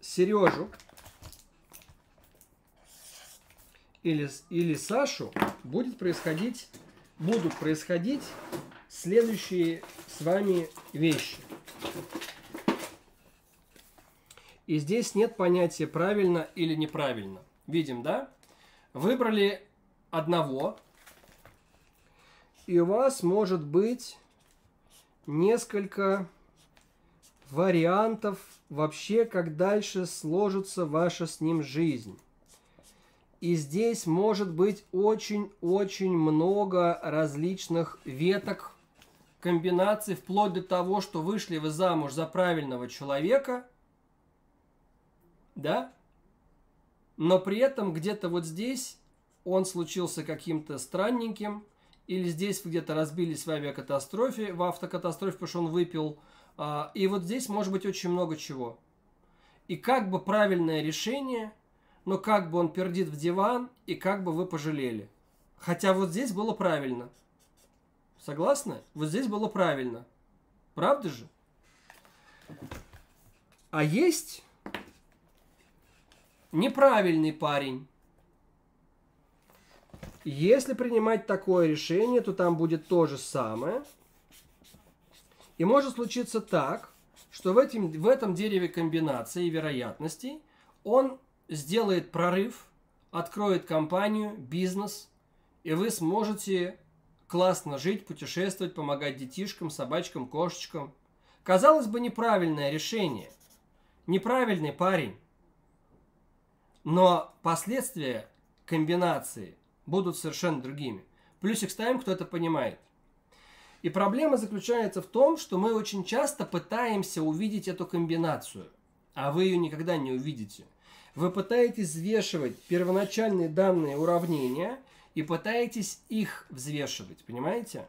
Сережу или, или Сашу, будет происходить, будут происходить следующие с вами вещи – и здесь нет понятия правильно или неправильно. Видим, да? Выбрали одного, и у вас может быть несколько вариантов вообще, как дальше сложится ваша с ним жизнь. И здесь может быть очень-очень много различных веток комбинаций, вплоть до того, что вышли вы замуж за правильного человека, да, но при этом где-то вот здесь он случился каким-то странненьким, или здесь где-то разбились в авиакатастрофе, в автокатастрофе, потому что он выпил. А, и вот здесь может быть очень много чего. И как бы правильное решение, но как бы он пердит в диван, и как бы вы пожалели. Хотя вот здесь было правильно – Согласны? Вот здесь было правильно. Правда же? А есть неправильный парень. Если принимать такое решение, то там будет то же самое. И может случиться так, что в, этим, в этом дереве комбинаций вероятностей он сделает прорыв, откроет компанию, бизнес, и вы сможете Классно жить, путешествовать, помогать детишкам, собачкам, кошечкам. Казалось бы, неправильное решение. Неправильный парень. Но последствия комбинации будут совершенно другими. Плюсик ставим, кто это понимает. И проблема заключается в том, что мы очень часто пытаемся увидеть эту комбинацию, а вы ее никогда не увидите. Вы пытаетесь взвешивать первоначальные данные уравнения – и пытаетесь их взвешивать, понимаете?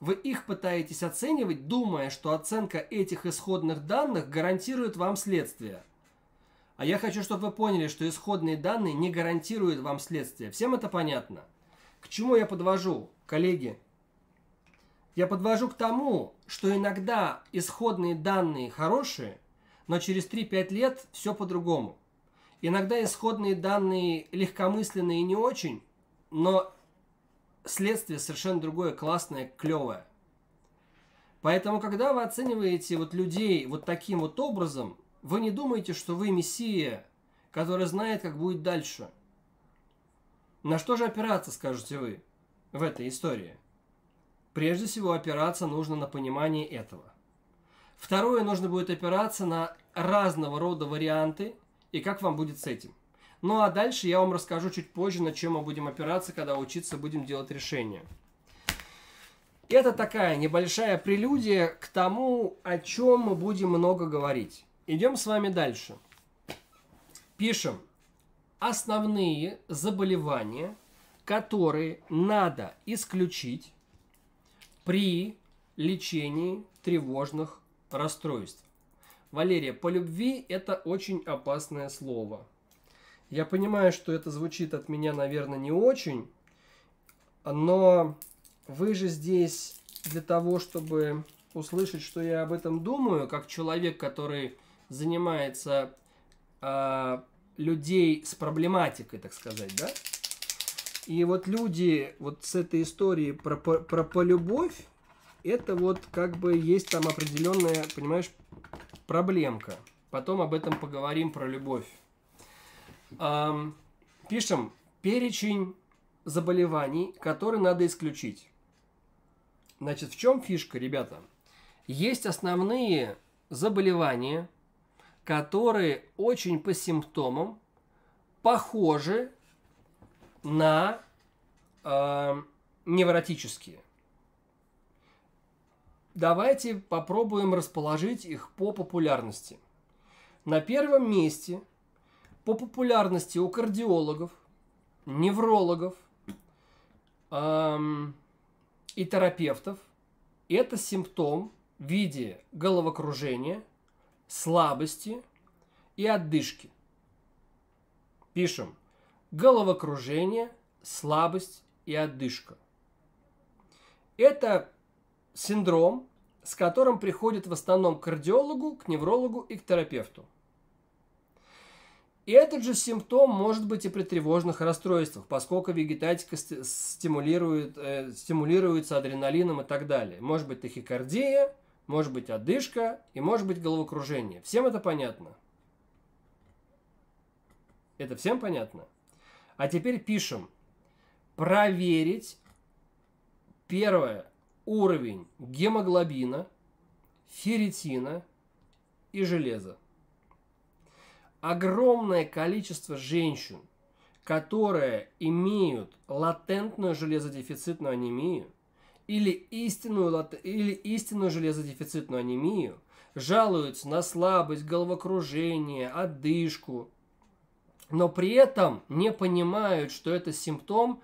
Вы их пытаетесь оценивать, думая, что оценка этих исходных данных гарантирует вам следствие. А я хочу, чтобы вы поняли, что исходные данные не гарантируют вам следствие. Всем это понятно? К чему я подвожу, коллеги? Я подвожу к тому, что иногда исходные данные хорошие, но через 3-5 лет все по-другому. Иногда исходные данные легкомысленные и не очень, но следствие совершенно другое, классное, клевое. Поэтому, когда вы оцениваете вот людей вот таким вот образом, вы не думаете, что вы мессия, который знает, как будет дальше. На что же опираться, скажете вы, в этой истории? Прежде всего, опираться нужно на понимание этого. Второе, нужно будет опираться на разного рода варианты и как вам будет с этим. Ну а дальше я вам расскажу чуть позже, на чем мы будем опираться, когда учиться будем делать решения. Это такая небольшая прелюдия к тому, о чем мы будем много говорить. Идем с вами дальше. Пишем основные заболевания, которые надо исключить при лечении тревожных расстройств. Валерия, по любви это очень опасное слово. Я понимаю, что это звучит от меня, наверное, не очень, но вы же здесь для того, чтобы услышать, что я об этом думаю, как человек, который занимается э, людей с проблематикой, так сказать, да? И вот люди вот с этой историей про, про, про полюбовь, это вот как бы есть там определенная, понимаешь, проблемка. Потом об этом поговорим про любовь пишем перечень заболеваний, которые надо исключить. Значит, в чем фишка, ребята? Есть основные заболевания, которые очень по симптомам похожи на э, невротические. Давайте попробуем расположить их по популярности. На первом месте по популярности у кардиологов, неврологов эм, и терапевтов это симптом в виде головокружения, слабости и отдышки. Пишем головокружение, слабость и отдышка. Это синдром, с которым приходит в основном к кардиологу, к неврологу и к терапевту. И этот же симптом может быть и при тревожных расстройствах, поскольку вегетатика стимулирует, э, стимулируется адреналином и так далее. Может быть тахикардия, может быть одышка и может быть головокружение. Всем это понятно? Это всем понятно? А теперь пишем. Проверить, первое, уровень гемоглобина, ферритина и железа огромное количество женщин, которые имеют латентную железодефицитную анемию или истинную, или истинную железодефицитную анемию, жалуются на слабость, головокружение, одышку, но при этом не понимают, что это симптом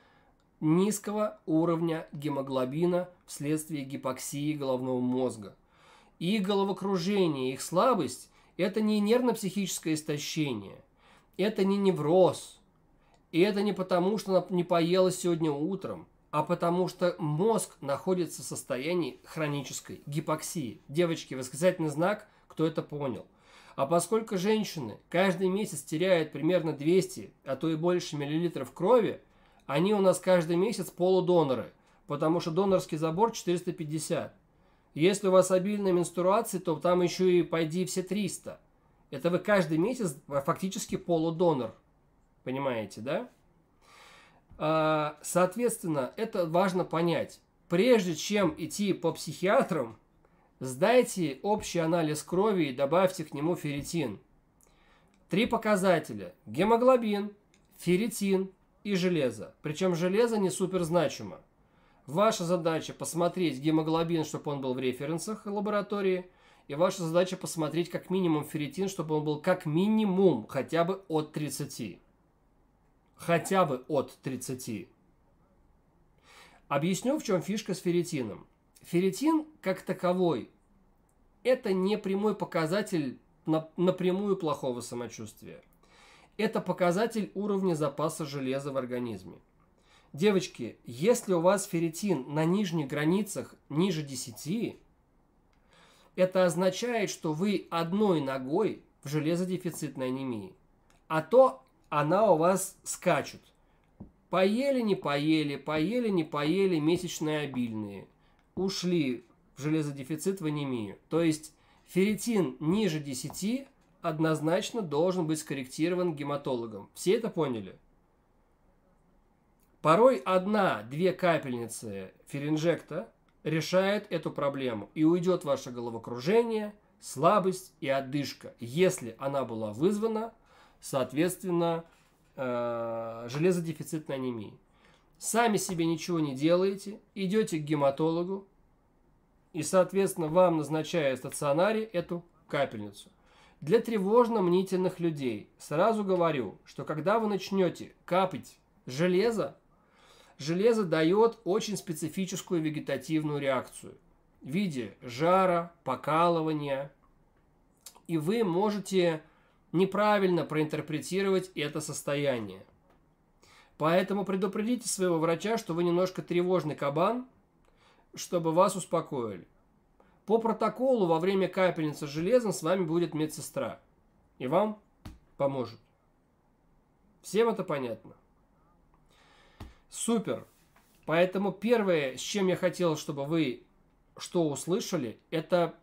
низкого уровня гемоглобина вследствие гипоксии головного мозга. И головокружение, их слабость это не нервно-психическое истощение, это не невроз, и это не потому, что она не поела сегодня утром, а потому что мозг находится в состоянии хронической гипоксии. Девочки, восклицательный знак, кто это понял. А поскольку женщины каждый месяц теряют примерно 200, а то и больше миллилитров крови, они у нас каждый месяц полудоноры, потому что донорский забор 450. Если у вас обильная менструация, то там еще и пойди все 300. Это вы каждый месяц фактически полудонор. Понимаете, да? А, соответственно, это важно понять. Прежде чем идти по психиатрам, сдайте общий анализ крови и добавьте к нему ферритин. Три показателя – гемоглобин, ферритин и железо. Причем железо не супер значимо. Ваша задача посмотреть гемоглобин, чтобы он был в референсах лаборатории, и ваша задача посмотреть как минимум ферритин, чтобы он был как минимум хотя бы от 30. Хотя бы от 30. Объясню, в чем фишка с ферритином. Ферритин как таковой – это не прямой показатель на, напрямую плохого самочувствия. Это показатель уровня запаса железа в организме. Девочки, если у вас ферритин на нижних границах ниже 10, это означает, что вы одной ногой в железодефицитной анемии, а то она у вас скачет. Поели, не поели, поели, не поели месячные обильные. Ушли в железодефицит в анемию. То есть ферритин ниже 10 однозначно должен быть скорректирован гематологом. Все это поняли? Порой одна-две капельницы феринжекта решает эту проблему, и уйдет ваше головокружение, слабость и отдышка, если она была вызвана, соответственно, э, железодефицитной анемией. Сами себе ничего не делаете, идете к гематологу, и, соответственно, вам назначают в стационаре эту капельницу. Для тревожно-мнительных людей сразу говорю, что когда вы начнете капать железо, железо дает очень специфическую вегетативную реакцию в виде жара, покалывания, и вы можете неправильно проинтерпретировать это состояние. Поэтому предупредите своего врача, что вы немножко тревожный кабан, чтобы вас успокоили. По протоколу во время капельницы железом с вами будет медсестра. И вам поможет. Всем это понятно? Супер! Поэтому первое, с чем я хотел, чтобы вы что услышали, это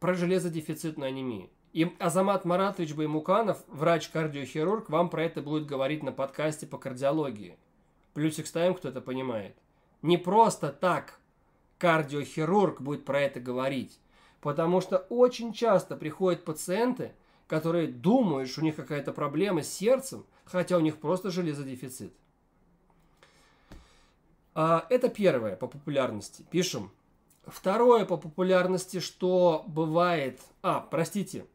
про железодефицитную анемию. И Азамат Маратович Баймуканов, врач-кардиохирург, вам про это будет говорить на подкасте по кардиологии. Плюсик ставим, кто это понимает. Не просто так кардиохирург будет про это говорить. Потому что очень часто приходят пациенты, которые думают, что у них какая-то проблема с сердцем, хотя у них просто железодефицит. А, это первое по популярности. Пишем. Второе по популярности, что бывает... А, простите.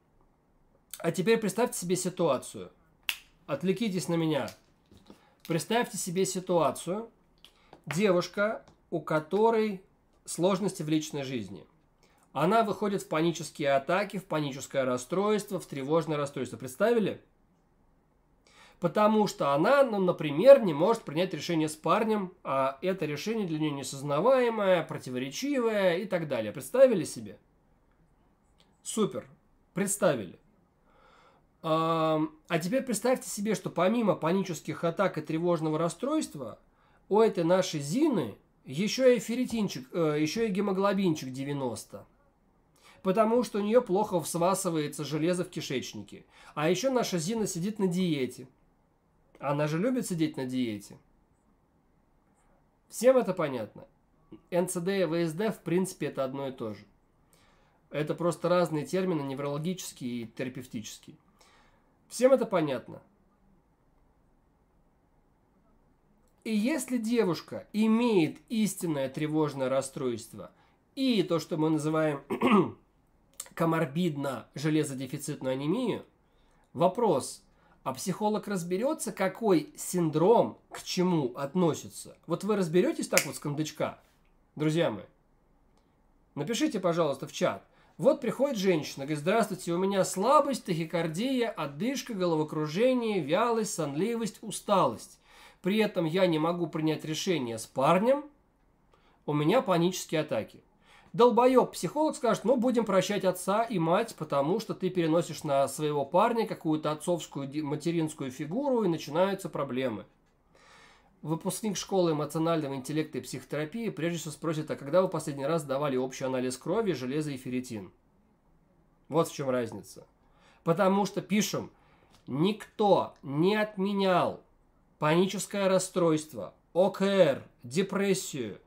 А теперь представьте себе ситуацию. Отвлекитесь на меня. Представьте себе ситуацию. Девушка, у которой сложности в личной жизни. Она выходит в панические атаки, в паническое расстройство, в тревожное расстройство. Представили? Представили? потому что она, ну, например, не может принять решение с парнем, а это решение для нее несознаваемое, противоречивое и так далее. Представили себе? Супер, представили. А теперь представьте себе, что помимо панических атак и тревожного расстройства, у этой нашей Зины еще и ферритинчик, э, еще и гемоглобинчик 90 потому что у нее плохо всасывается железо в кишечнике. А еще наша Зина сидит на диете. Она же любит сидеть на диете. Всем это понятно. НЦД и ВСД в принципе это одно и то же. Это просто разные термины, неврологические и терапевтические. Всем это понятно. И если девушка имеет истинное тревожное расстройство и то, что мы называем коморбидно-железодефицитную анемию, вопрос, а психолог разберется, какой синдром к чему относится. Вот вы разберетесь так вот с кондычка, друзья мои. Напишите, пожалуйста, в чат. Вот приходит женщина, говорит, здравствуйте, у меня слабость, тахикардия, отдышка, головокружение, вялость, сонливость, усталость. При этом я не могу принять решение с парнем, у меня панические атаки долбоеб-психолог скажет, ну, будем прощать отца и мать, потому что ты переносишь на своего парня какую-то отцовскую материнскую фигуру, и начинаются проблемы. Выпускник школы эмоционального интеллекта и психотерапии прежде всего спросит, а когда вы последний раз давали общий анализ крови, железа и ферритин? Вот в чем разница. Потому что пишем, никто не отменял паническое расстройство, ОКР, депрессию,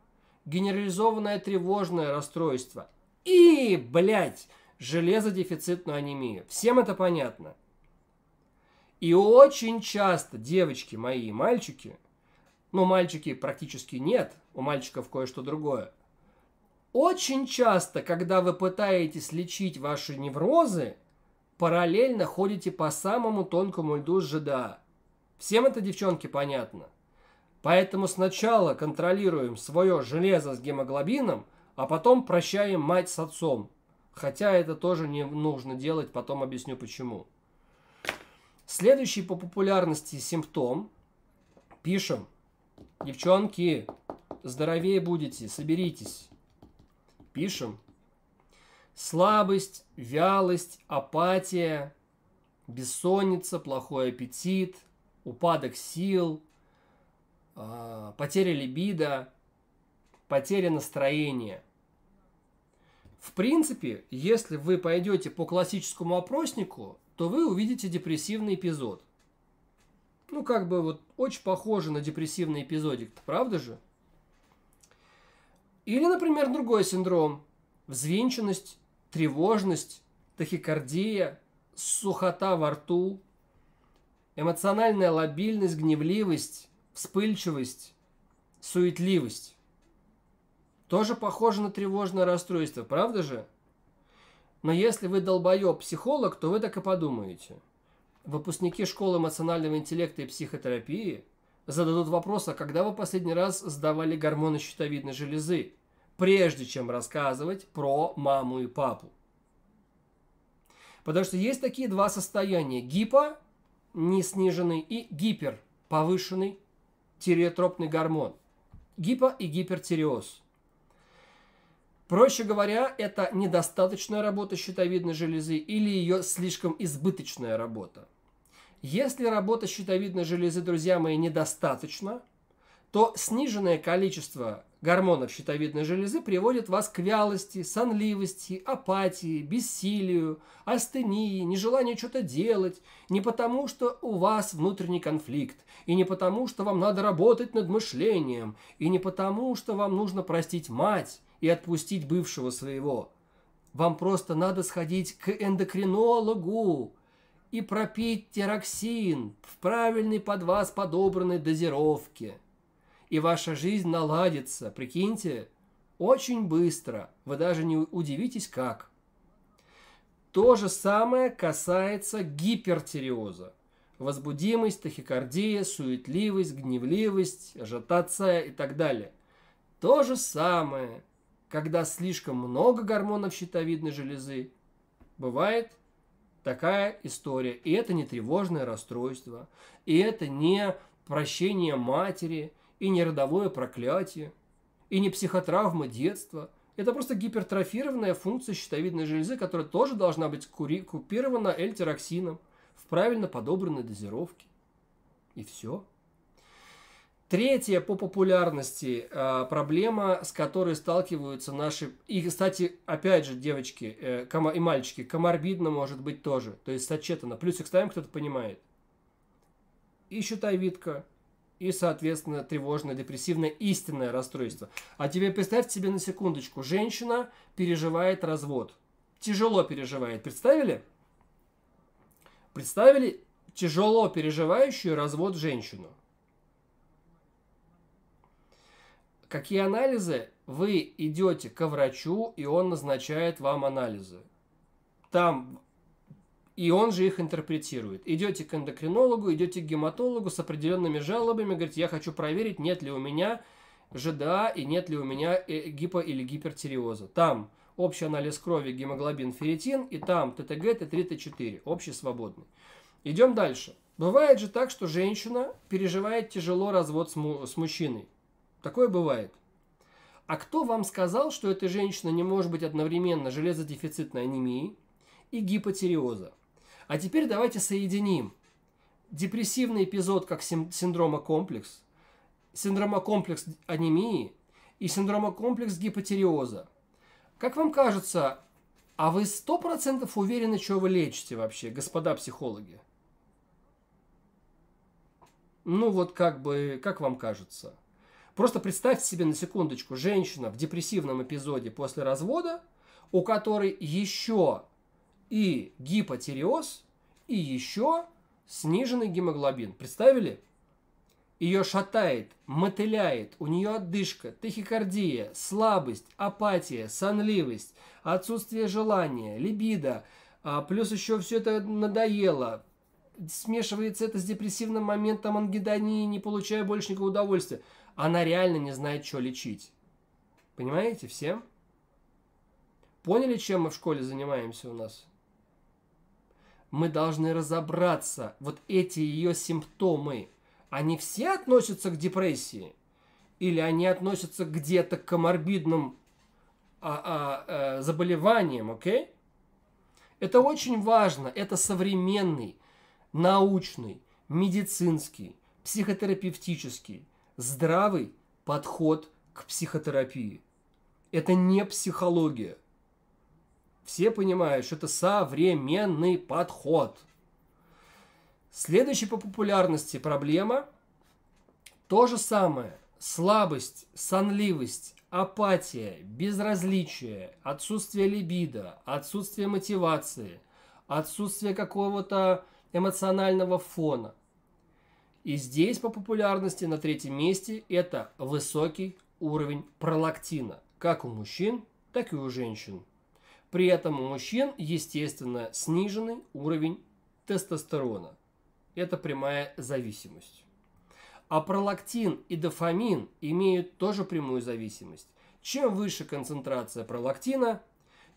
генерализованное тревожное расстройство и, блядь, железодефицитную анемию. Всем это понятно. И очень часто девочки мои и мальчики, ну, мальчики практически нет, у мальчиков кое-что другое. Очень часто, когда вы пытаетесь лечить ваши неврозы, параллельно ходите по самому тонкому льду с ЖДА. Всем это, девчонки, понятно – Поэтому сначала контролируем свое железо с гемоглобином, а потом прощаем мать с отцом. Хотя это тоже не нужно делать, потом объясню почему. Следующий по популярности симптом. Пишем. Девчонки, здоровее будете, соберитесь. Пишем. Слабость, вялость, апатия, бессонница, плохой аппетит, упадок сил – а, потеря либида, потеря настроения. В принципе, если вы пойдете по классическому опроснику, то вы увидите депрессивный эпизод. Ну, как бы вот очень похоже на депрессивный эпизодик, правда же? Или, например, другой синдром – взвинченность, тревожность, тахикардия, сухота во рту, эмоциональная лобильность, гневливость, вспыльчивость, суетливость. Тоже похоже на тревожное расстройство, правда же? Но если вы долбоеб-психолог, то вы так и подумаете. Выпускники школы эмоционального интеллекта и психотерапии зададут вопрос, а когда вы последний раз сдавали гормоны щитовидной железы, прежде чем рассказывать про маму и папу. Потому что есть такие два состояния – гипо, не сниженный, и гипер, повышенный тиреотропный гормон, гипо- и гипертиреоз. Проще говоря, это недостаточная работа щитовидной железы или ее слишком избыточная работа. Если работа щитовидной железы, друзья мои, недостаточно, то сниженное количество гормонов щитовидной железы приводит вас к вялости, сонливости, апатии, бессилию, астении, нежеланию что-то делать, не потому, что у вас внутренний конфликт, и не потому, что вам надо работать над мышлением, и не потому, что вам нужно простить мать и отпустить бывшего своего. Вам просто надо сходить к эндокринологу и пропить тироксин в правильной под вас подобранной дозировке и ваша жизнь наладится, прикиньте, очень быстро, вы даже не удивитесь как. То же самое касается гипертиреоза. Возбудимость, тахикардия, суетливость, гневливость, ажитация и так далее. То же самое, когда слишком много гормонов щитовидной железы, бывает такая история. И это не тревожное расстройство, и это не прощение матери, и не родовое проклятие, и не психотравма детства. Это просто гипертрофированная функция щитовидной железы, которая тоже должна быть кури- купирована эльтероксином в правильно подобранной дозировке. И все. Третья по популярности э, проблема, с которой сталкиваются наши... И, кстати, опять же, девочки э, ком... и мальчики, коморбидно может быть тоже. То есть сочетано. Плюсик ставим, кто-то понимает. И щитовидка, и, соответственно, тревожно-депрессивное истинное расстройство. А теперь представьте себе на секундочку, женщина переживает развод. Тяжело переживает. Представили? Представили тяжело переживающую развод женщину. Какие анализы? Вы идете к врачу, и он назначает вам анализы. Там и он же их интерпретирует. Идете к эндокринологу, идете к гематологу с определенными жалобами, говорите, я хочу проверить, нет ли у меня ЖДА и нет ли у меня э, гипо- или гипертиреоза. Там общий анализ крови, гемоглобин, ферритин, и там ТТГ, Т3, Т4, общий свободный. Идем дальше. Бывает же так, что женщина переживает тяжело развод с, му- с мужчиной. Такое бывает. А кто вам сказал, что эта женщина не может быть одновременно железодефицитной анемией и гипотиреоза? А теперь давайте соединим депрессивный эпизод как синдрома комплекс, синдрома комплекс анемии и синдрома комплекс гипотериоза. Как вам кажется, а вы 100% уверены, что вы лечите вообще, господа психологи? Ну вот как бы, как вам кажется? Просто представьте себе на секундочку, женщина в депрессивном эпизоде после развода, у которой еще и гипотиреоз, и еще сниженный гемоглобин. Представили? Ее шатает, мотыляет, у нее отдышка, тахикардия, слабость, апатия, сонливость, отсутствие желания, либидо, а плюс еще все это надоело, смешивается это с депрессивным моментом ангидонии, не получая больше никакого удовольствия. Она реально не знает, что лечить. Понимаете все? Поняли, чем мы в школе занимаемся у нас? мы должны разобраться, вот эти ее симптомы, они все относятся к депрессии? Или они относятся где-то к коморбидным а, а, а, заболеваниям, окей? Okay? Это очень важно, это современный, научный, медицинский, психотерапевтический, здравый подход к психотерапии. Это не психология – все понимают, что это современный подход. Следующая по популярности проблема – то же самое. Слабость, сонливость, апатия, безразличие, отсутствие либидо, отсутствие мотивации, отсутствие какого-то эмоционального фона. И здесь по популярности на третьем месте это высокий уровень пролактина, как у мужчин, так и у женщин. При этом у мужчин, естественно, сниженный уровень тестостерона. Это прямая зависимость. А пролактин и дофамин имеют тоже прямую зависимость. Чем выше концентрация пролактина,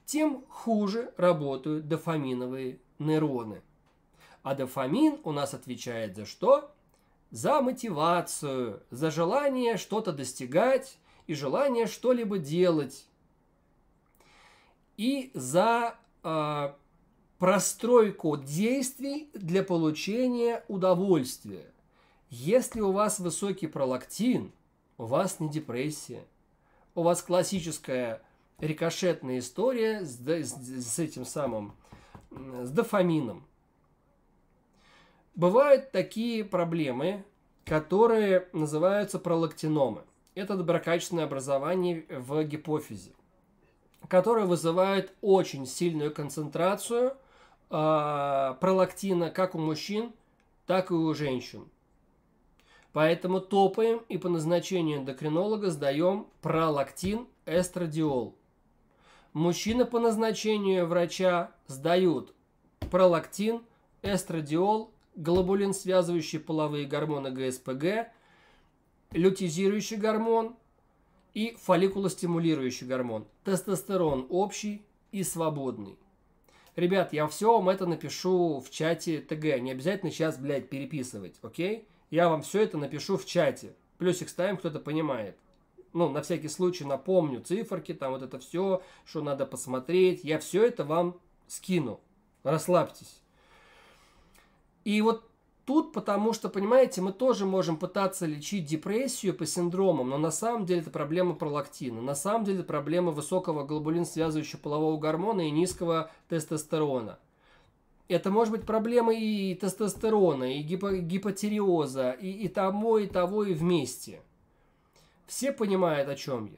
тем хуже работают дофаминовые нейроны. А дофамин у нас отвечает за что? За мотивацию, за желание что-то достигать и желание что-либо делать и за э, простройку действий для получения удовольствия. Если у вас высокий пролактин, у вас не депрессия, у вас классическая рикошетная история с, с, с этим самым, с дофамином. Бывают такие проблемы, которые называются пролактиномы. Это доброкачественное образование в гипофизе которые вызывают очень сильную концентрацию э, пролактина как у мужчин, так и у женщин. Поэтому топаем и по назначению эндокринолога сдаем пролактин эстрадиол. Мужчины по назначению врача сдают пролактин, эстрадиол, глобулин, связывающий половые гормоны ГСПГ, лютизирующий гормон, и фолликулостимулирующий гормон. Тестостерон общий и свободный. Ребят, я все вам это напишу в чате ТГ. Не обязательно сейчас, блядь, переписывать, окей? Я вам все это напишу в чате. Плюсик ставим, кто-то понимает. Ну, на всякий случай напомню циферки, там вот это все, что надо посмотреть. Я все это вам скину. Расслабьтесь. И вот тут, потому что, понимаете, мы тоже можем пытаться лечить депрессию по синдромам, но на самом деле это проблема пролактина, на самом деле проблема высокого глобулин связывающего полового гормона и низкого тестостерона. Это может быть проблема и тестостерона, и гипо гипотериоза, и, и того, и того, и вместе. Все понимают, о чем я.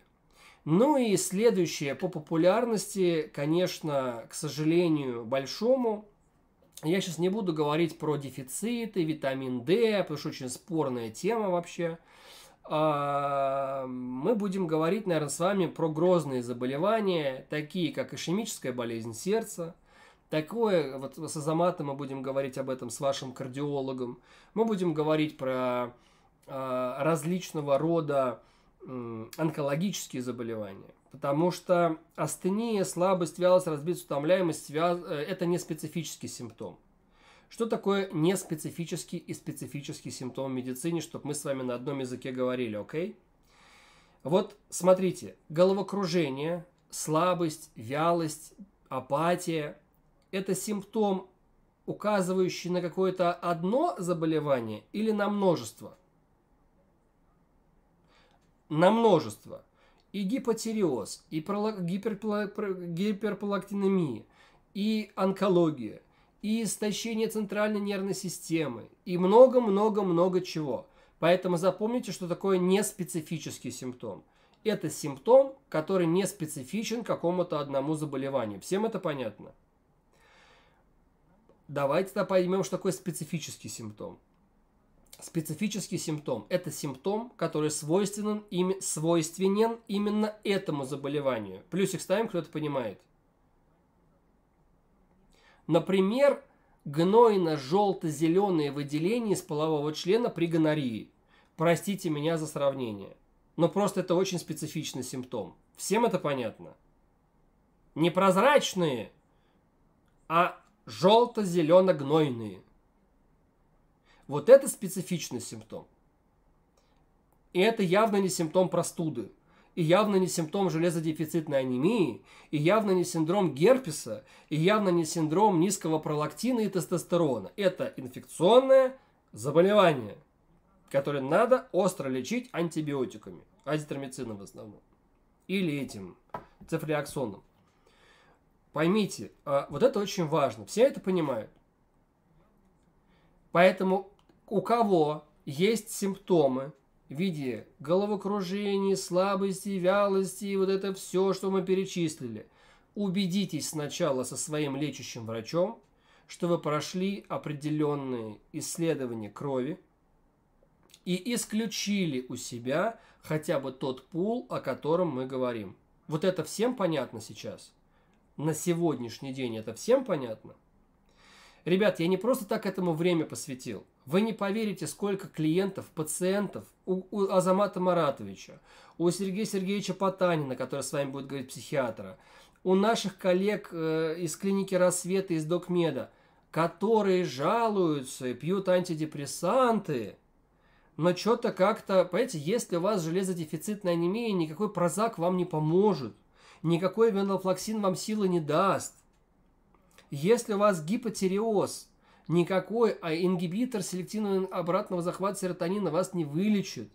Ну и следующее по популярности, конечно, к сожалению, большому – я сейчас не буду говорить про дефициты, витамин D, потому что очень спорная тема вообще. А, мы будем говорить, наверное, с вами про грозные заболевания, такие как ишемическая болезнь сердца, такое, вот с Азаматом мы будем говорить об этом, с вашим кардиологом, мы будем говорить про а, различного рода онкологические заболевания. Потому что астения, слабость, вялость, разбитость, утомляемость связ... Э, – это не специфический симптом. Что такое неспецифический и специфический симптом в медицине, чтобы мы с вами на одном языке говорили, окей? Вот смотрите, головокружение, слабость, вялость, апатия – это симптом, указывающий на какое-то одно заболевание или на множество? На множество – и гипотереоз, и гиперпролактинемия, и онкология, и истощение центральной нервной системы, и много-много-много чего. Поэтому запомните, что такое неспецифический симптом. Это симптом, который не специфичен какому-то одному заболеванию. Всем это понятно? Давайте тогда поймем, что такое специфический симптом специфический симптом. Это симптом, который свойственен, им, свойственен именно этому заболеванию. Плюсик ставим, кто это понимает. Например, гнойно-желто-зеленые выделения из полового члена при гонории. Простите меня за сравнение. Но просто это очень специфичный симптом. Всем это понятно? Непрозрачные, а желто-зелено-гнойные – вот это специфичный симптом. И это явно не симптом простуды, и явно не симптом железодефицитной анемии, и явно не синдром герпеса, и явно не синдром низкого пролактина и тестостерона. Это инфекционное заболевание, которое надо остро лечить антибиотиками, азитромицином в основном, или этим цефриаксоном. Поймите, а, вот это очень важно. Все это понимают. Поэтому у кого есть симптомы в виде головокружения, слабости, вялости и вот это все, что мы перечислили, убедитесь сначала со своим лечащим врачом, что вы прошли определенные исследования крови и исключили у себя хотя бы тот пул, о котором мы говорим. Вот это всем понятно сейчас? На сегодняшний день это всем понятно? Ребят, я не просто так этому время посвятил. Вы не поверите, сколько клиентов, пациентов у, у Азамата Маратовича, у Сергея Сергеевича Потанина, который с вами будет говорить психиатра, у наших коллег э, из клиники Рассвета, из Докмеда, которые жалуются и пьют антидепрессанты. Но что-то как-то, понимаете, если у вас железодефицитная анемия, никакой прозак вам не поможет. Никакой венофлоксин вам силы не даст. Если у вас гипотереоз – Никакой а ингибитор селективного обратного захвата серотонина вас не вылечит.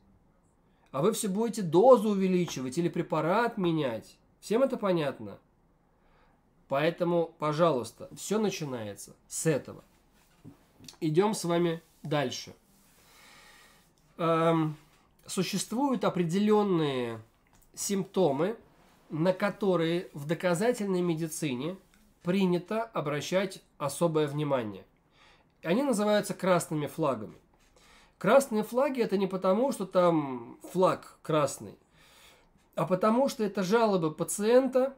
А вы все будете дозу увеличивать или препарат менять. Всем это понятно? Поэтому, пожалуйста, все начинается с этого. Идем с вами дальше. Эм, существуют определенные симптомы, на которые в доказательной медицине принято обращать особое внимание. Они называются красными флагами. Красные флаги это не потому, что там флаг красный, а потому что это жалобы пациента,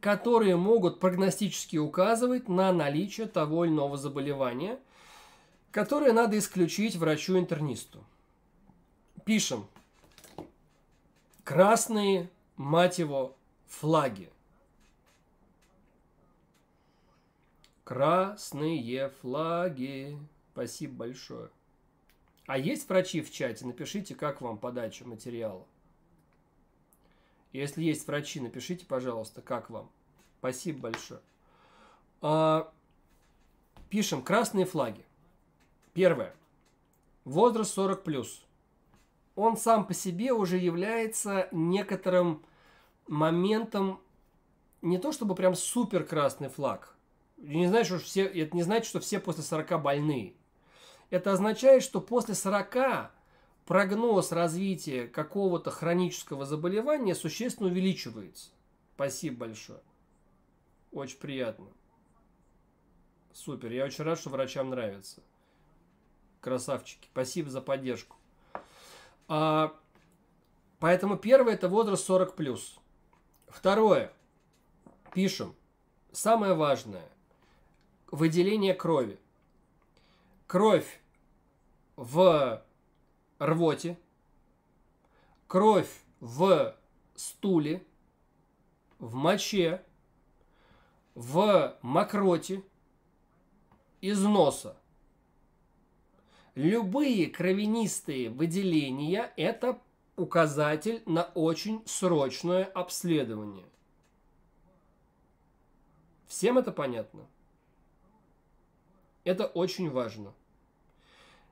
которые могут прогностически указывать на наличие того или иного заболевания, которое надо исключить врачу-интернисту. Пишем. Красные, мать его, флаги. Красные флаги. Спасибо большое. А есть врачи в чате? Напишите, как вам подача материала. Если есть врачи, напишите, пожалуйста, как вам. Спасибо большое. А, пишем красные флаги. Первое. Возраст 40 плюс. Он сам по себе уже является некоторым моментом, не то чтобы прям супер красный флаг, не значит, что все, это не значит, что все после 40 больны. Это означает, что после 40 прогноз развития какого-то хронического заболевания существенно увеличивается. Спасибо большое. Очень приятно. Супер. Я очень рад, что врачам нравится. Красавчики. Спасибо за поддержку. А, поэтому первое это возраст 40+. Второе. Пишем. Самое важное выделение крови. Кровь в рвоте, кровь в стуле, в моче, в мокроте, из носа. Любые кровянистые выделения – это указатель на очень срочное обследование. Всем это понятно? Это очень важно.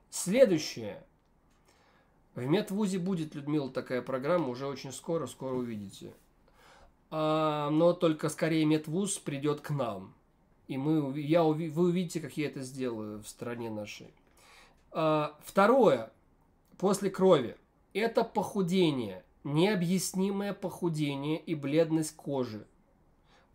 Следующее. В медвузе будет, Людмила, такая программа уже очень скоро, скоро увидите. А, но только скорее медвуз придет к нам. И мы, я, вы увидите, как я это сделаю в стране нашей. А, второе. После крови. Это похудение. Необъяснимое похудение и бледность кожи –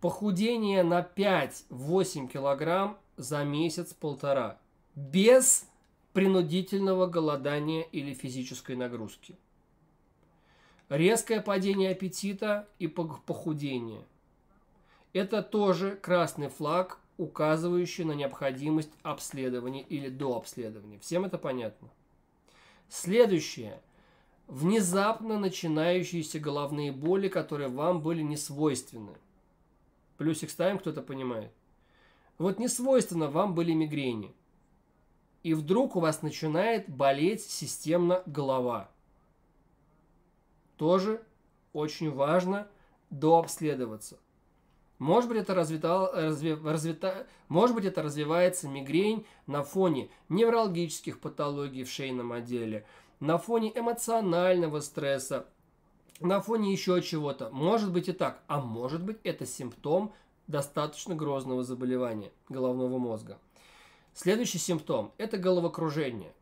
Похудение на 5-8 килограмм за месяц-полтора. Без принудительного голодания или физической нагрузки. Резкое падение аппетита и похудение. Это тоже красный флаг, указывающий на необходимость обследования или дообследования. Всем это понятно? Следующее. Внезапно начинающиеся головные боли, которые вам были не свойственны. Плюсик ставим, кто-то понимает. Вот не свойственно вам были мигрени. И вдруг у вас начинает болеть системно голова. Тоже очень важно дообследоваться. Может быть, это, развита, разве, развита, может быть, это развивается мигрень на фоне невралгических патологий в шейном отделе, на фоне эмоционального стресса, на фоне еще чего-то. Может быть и так, а может быть это симптом достаточно грозного заболевания головного мозга. Следующий симптом – это головокружение.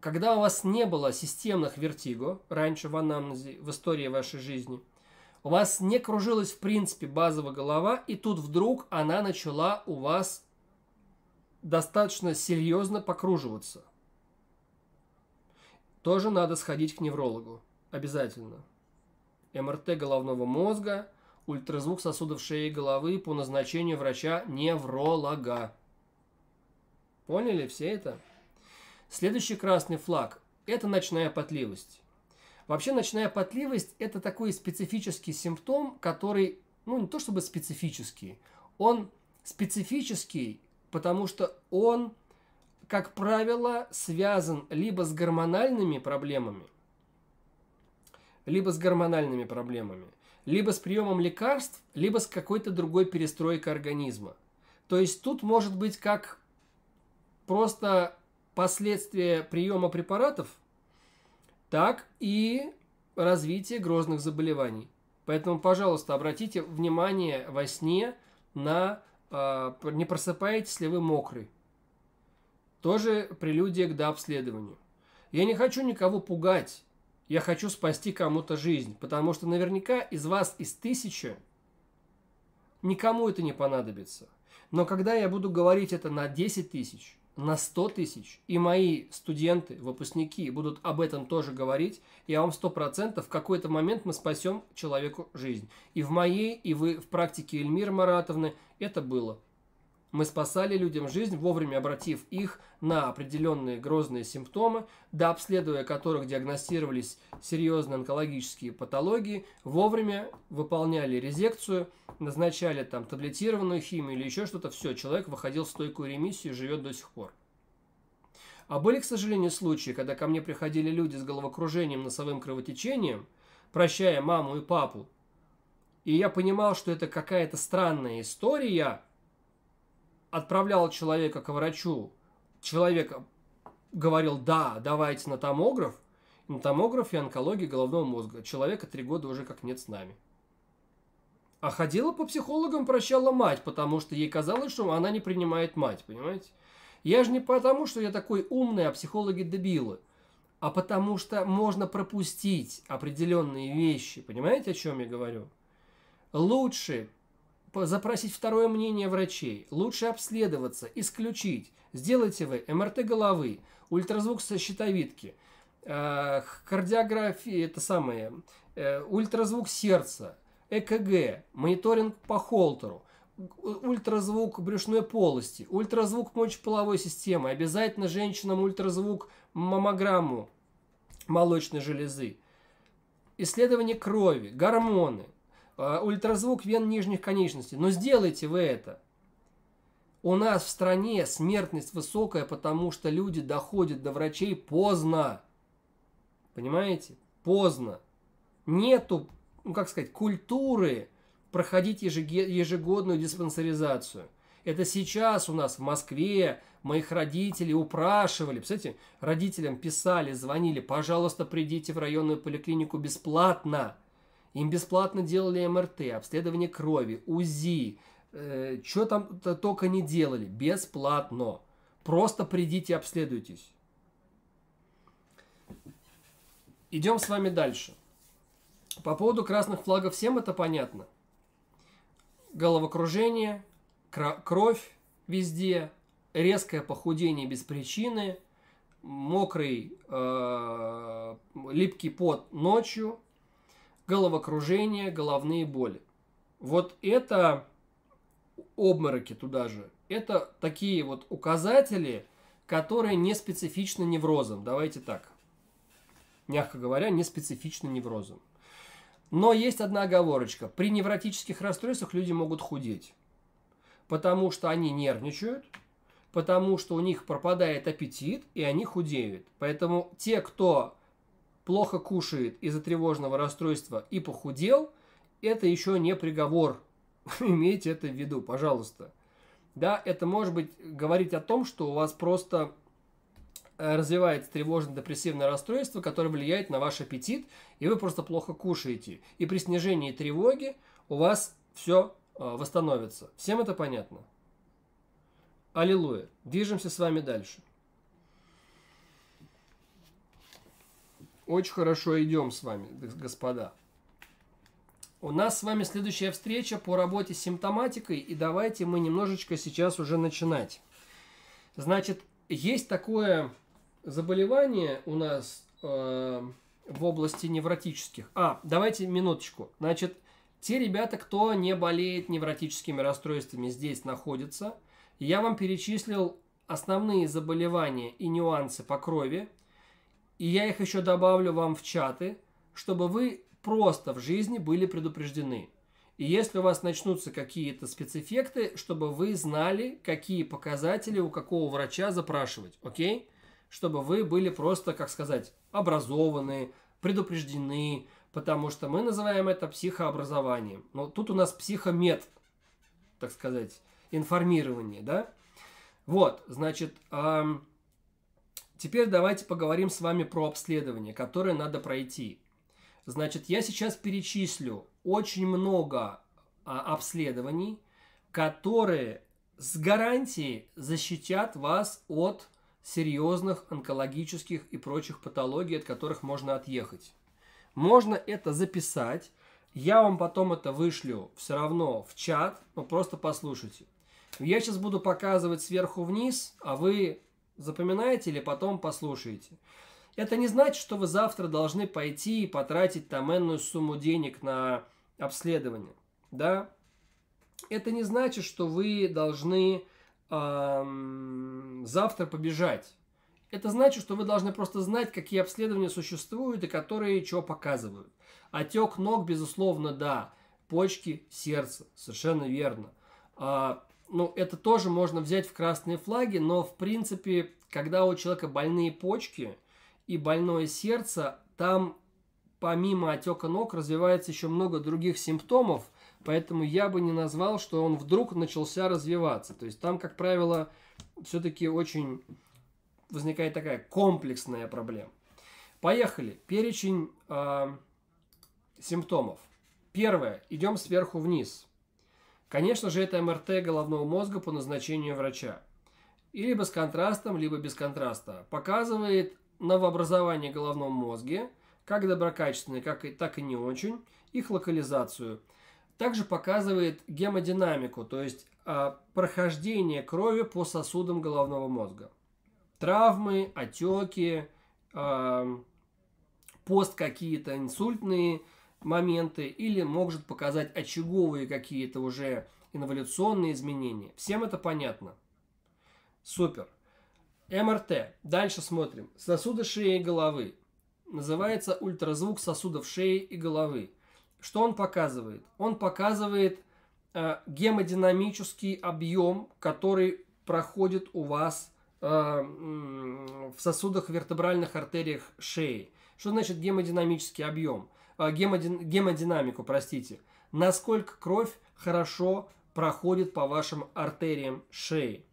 Когда у вас не было системных вертиго раньше в анамнезе, в истории вашей жизни, у вас не кружилась в принципе базовая голова, и тут вдруг она начала у вас достаточно серьезно покруживаться. Тоже надо сходить к неврологу обязательно. МРТ головного мозга, ультразвук сосудов шеи и головы по назначению врача-невролога. Поняли все это? Следующий красный флаг – это ночная потливость. Вообще ночная потливость – это такой специфический симптом, который, ну не то чтобы специфический, он специфический, потому что он, как правило, связан либо с гормональными проблемами – либо с гормональными проблемами, либо с приемом лекарств, либо с какой-то другой перестройкой организма. То есть тут может быть как просто последствия приема препаратов, так и развитие грозных заболеваний. Поэтому, пожалуйста, обратите внимание во сне на э, не просыпаетесь ли вы мокрый. Тоже прелюдия к дообследованию. Я не хочу никого пугать я хочу спасти кому-то жизнь, потому что наверняка из вас, из тысячи, никому это не понадобится. Но когда я буду говорить это на 10 тысяч, на 100 тысяч, и мои студенты, выпускники будут об этом тоже говорить, я вам 100% в какой-то момент мы спасем человеку жизнь. И в моей, и вы в практике Эльмир Маратовны это было. Мы спасали людям жизнь, вовремя обратив их на определенные грозные симптомы, до обследования которых диагностировались серьезные онкологические патологии, вовремя выполняли резекцию, назначали там таблетированную химию или еще что-то. Все, человек выходил в стойкую ремиссию и живет до сих пор. А были, к сожалению, случаи, когда ко мне приходили люди с головокружением, носовым кровотечением, прощая маму и папу, и я понимал, что это какая-то странная история – отправлял человека к врачу, человек говорил, да, давайте на томограф, на томографе онкологии головного мозга. Человека три года уже как нет с нами. А ходила по психологам, прощала мать, потому что ей казалось, что она не принимает мать, понимаете? Я же не потому, что я такой умный, а психологи дебилы, а потому что можно пропустить определенные вещи, понимаете, о чем я говорю? Лучше запросить второе мнение врачей, лучше обследоваться, исключить. Сделайте вы МРТ головы, ультразвук со щитовидки, э, кардиография, это самое, э, ультразвук сердца, ЭКГ, мониторинг по холтеру, ультразвук брюшной полости, ультразвук мочеполовой системы, обязательно женщинам ультразвук маммограмму молочной железы, исследование крови, гормоны – Э, ультразвук вен нижних конечностей. Но сделайте вы это. У нас в стране смертность высокая, потому что люди доходят до врачей поздно. Понимаете? Поздно. Нету, ну как сказать, культуры проходить ежегодную диспансеризацию. Это сейчас у нас в Москве моих родителей упрашивали. Представляете, родителям писали, звонили, пожалуйста, придите в районную поликлинику бесплатно. Им бесплатно делали МРТ, обследование крови, УЗИ, э, что там-то только не делали, бесплатно. Просто придите, обследуйтесь. Идем с вами дальше. По поводу красных флагов всем это понятно. Головокружение, кровь везде, резкое похудение без причины, мокрый э, липкий пот ночью – головокружение, головные боли. Вот это обмороки туда же. Это такие вот указатели, которые не специфичны неврозом. Давайте так. Мягко говоря, не специфичны неврозом. Но есть одна оговорочка. При невротических расстройствах люди могут худеть. Потому что они нервничают, потому что у них пропадает аппетит, и они худеют. Поэтому те, кто плохо кушает из-за тревожного расстройства и похудел, это еще не приговор. Имейте это в виду, пожалуйста. Да, это может быть говорить о том, что у вас просто э, развивается тревожно-депрессивное расстройство, которое влияет на ваш аппетит, и вы просто плохо кушаете. И при снижении тревоги у вас все э, восстановится. Всем это понятно? Аллилуйя. Движемся с вами дальше. Очень хорошо идем с вами, господа. У нас с вами следующая встреча по работе с симптоматикой, и давайте мы немножечко сейчас уже начинать. Значит, есть такое заболевание у нас э, в области невротических. А, давайте минуточку. Значит, те ребята, кто не болеет невротическими расстройствами, здесь находятся. Я вам перечислил основные заболевания и нюансы по крови, и я их еще добавлю вам в чаты, чтобы вы просто в жизни были предупреждены. И если у вас начнутся какие-то спецэффекты, чтобы вы знали, какие показатели у какого врача запрашивать, окей? Чтобы вы были просто, как сказать, образованы, предупреждены, потому что мы называем это психообразованием. Но тут у нас психомет, так сказать, информирование, да? Вот, значит, эм, Теперь давайте поговорим с вами про обследование, которое надо пройти. Значит, я сейчас перечислю очень много а, обследований, которые с гарантией защитят вас от серьезных онкологических и прочих патологий, от которых можно отъехать. Можно это записать. Я вам потом это вышлю все равно в чат, но ну, просто послушайте. Я сейчас буду показывать сверху вниз, а вы Запоминаете или потом послушаете? Это не значит, что вы завтра должны пойти и потратить там энную сумму денег на обследование. Да? Это не значит, что вы должны эм, завтра побежать. Это значит, что вы должны просто знать, какие обследования существуют и которые что показывают. Отек ног, безусловно, да. Почки, сердце, совершенно верно. А ну, это тоже можно взять в красные флаги, но, в принципе, когда у человека больные почки и больное сердце, там помимо отека ног развивается еще много других симптомов, поэтому я бы не назвал, что он вдруг начался развиваться. То есть там, как правило, все-таки очень возникает такая комплексная проблема. Поехали. Перечень э, симптомов. Первое. Идем сверху вниз. Конечно же, это МРТ головного мозга по назначению врача. И либо с контрастом, либо без контраста. Показывает новообразование в головном мозге, как доброкачественное, как и, так и не очень, их локализацию. Также показывает гемодинамику, то есть э, прохождение крови по сосудам головного мозга. Травмы, отеки, э, пост какие-то инсультные – моменты или может показать очаговые какие-то уже инволюционные изменения. Всем это понятно. Супер. МРТ. Дальше смотрим. Сосуды шеи и головы. Называется ультразвук сосудов шеи и головы. Что он показывает? Он показывает э, гемодинамический объем, который проходит у вас э, в сосудах вертебральных артериях шеи. Что значит гемодинамический объем? Э, гемодин, гемодинамику, простите, насколько кровь хорошо проходит по вашим артериям шеи.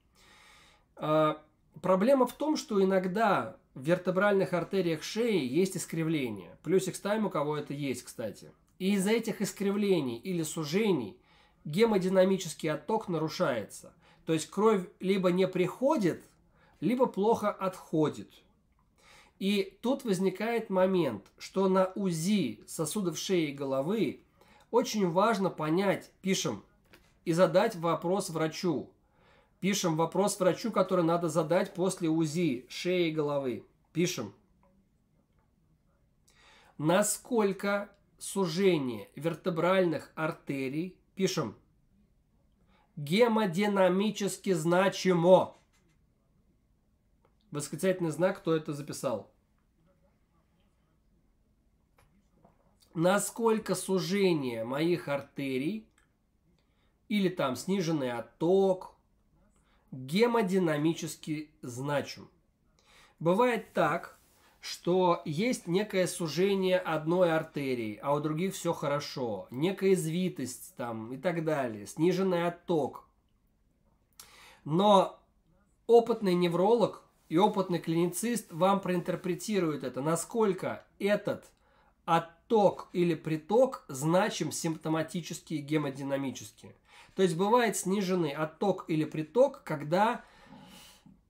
Э, проблема в том, что иногда в вертебральных артериях шеи есть искривление. Плюсик ставим, у кого это есть, кстати. И из-за этих искривлений или сужений гемодинамический отток нарушается. То есть кровь либо не приходит, либо плохо отходит – и тут возникает момент, что на УЗИ сосудов шеи и головы очень важно понять, пишем, и задать вопрос врачу. Пишем вопрос врачу, который надо задать после УЗИ шеи и головы. Пишем. Насколько сужение вертебральных артерий, пишем, гемодинамически значимо. Восклицательный знак, кто это записал. Насколько сужение моих артерий или там сниженный отток гемодинамически значим. Бывает так, что есть некое сужение одной артерии, а у других все хорошо, некая извитость там и так далее, сниженный отток. Но опытный невролог и опытный клиницист вам проинтерпретирует это, насколько этот отток или приток значим симптоматически и гемодинамически. То есть бывает сниженный отток или приток, когда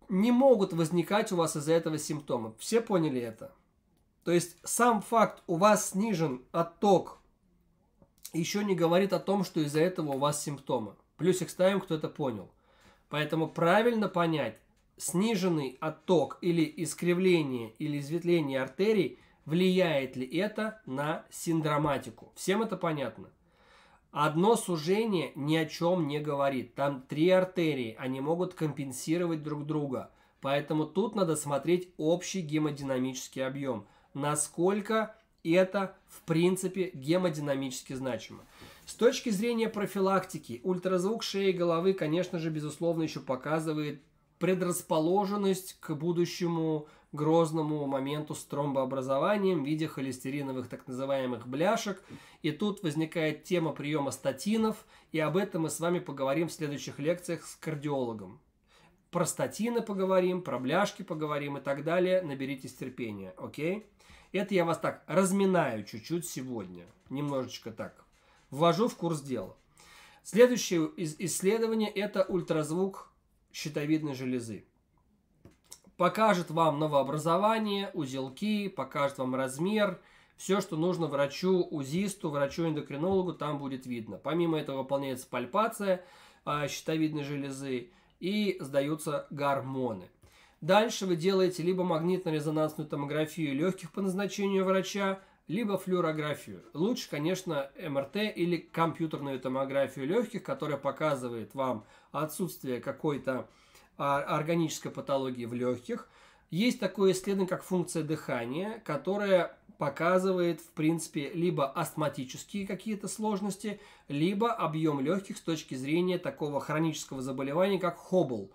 не могут возникать у вас из-за этого симптомы. Все поняли это? То есть сам факт у вас снижен отток еще не говорит о том, что из-за этого у вас симптомы. Плюсик ставим, кто это понял. Поэтому правильно понять, сниженный отток или искривление или изветвление артерий, влияет ли это на синдроматику? Всем это понятно? Одно сужение ни о чем не говорит. Там три артерии, они могут компенсировать друг друга. Поэтому тут надо смотреть общий гемодинамический объем. Насколько это в принципе гемодинамически значимо. С точки зрения профилактики, ультразвук шеи и головы, конечно же, безусловно, еще показывает предрасположенность к будущему грозному моменту с тромбообразованием в виде холестериновых так называемых бляшек. И тут возникает тема приема статинов, и об этом мы с вами поговорим в следующих лекциях с кардиологом. Про статины поговорим, про бляшки поговорим и так далее. Наберитесь терпения, окей? Это я вас так разминаю чуть-чуть сегодня. Немножечко так. Ввожу в курс дела. Следующее исследование – это ультразвук щитовидной железы. Покажет вам новообразование, узелки, покажет вам размер, все, что нужно врачу, узисту, врачу-эндокринологу, там будет видно. Помимо этого выполняется пальпация э, щитовидной железы и сдаются гормоны. Дальше вы делаете либо магнитно-резонансную томографию легких по назначению врача, либо флюорографию. Лучше, конечно, МРТ или компьютерную томографию легких, которая показывает вам отсутствие какой-то а, органической патологии в легких. Есть такое исследование, как функция дыхания, которая показывает, в принципе, либо астматические какие-то сложности, либо объем легких с точки зрения такого хронического заболевания, как хоббл,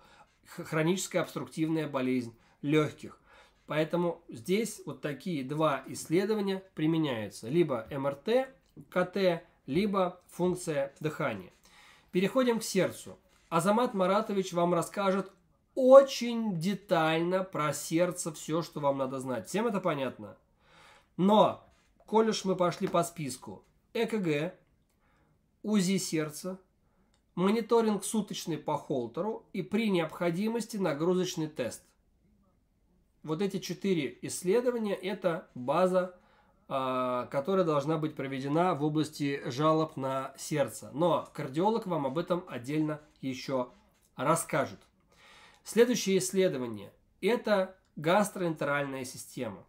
хроническая обструктивная болезнь легких. Поэтому здесь вот такие два исследования применяются. Либо МРТ, КТ, либо функция дыхания. Переходим к сердцу. Азамат Маратович вам расскажет очень детально про сердце все, что вам надо знать. Всем это понятно? Но, коль уж мы пошли по списку, ЭКГ, УЗИ сердца, мониторинг суточный по холтеру и при необходимости нагрузочный тест вот эти четыре исследования – это база, а, которая должна быть проведена в области жалоб на сердце. Но кардиолог вам об этом отдельно еще расскажет. Следующее исследование – это гастроэнтеральная система.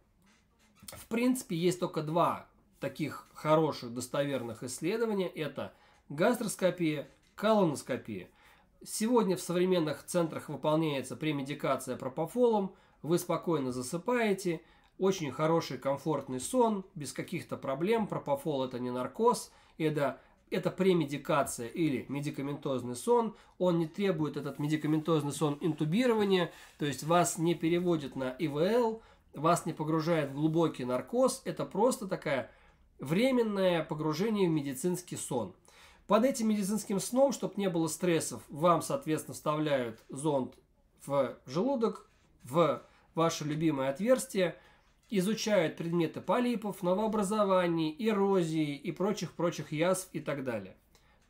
В принципе, есть только два таких хороших достоверных исследования. Это гастроскопия, колоноскопия. Сегодня в современных центрах выполняется премедикация пропофолом, вы спокойно засыпаете, очень хороший комфортный сон, без каких-то проблем, пропофол это не наркоз, это это премедикация или медикаментозный сон, он не требует этот медикаментозный сон интубирования, то есть вас не переводит на ИВЛ, вас не погружает в глубокий наркоз, это просто такая временное погружение в медицинский сон. Под этим медицинским сном, чтобы не было стрессов, вам, соответственно, вставляют зонд в желудок, в ваше любимое отверстие, изучают предметы полипов, новообразований, эрозии и прочих-прочих язв и так далее.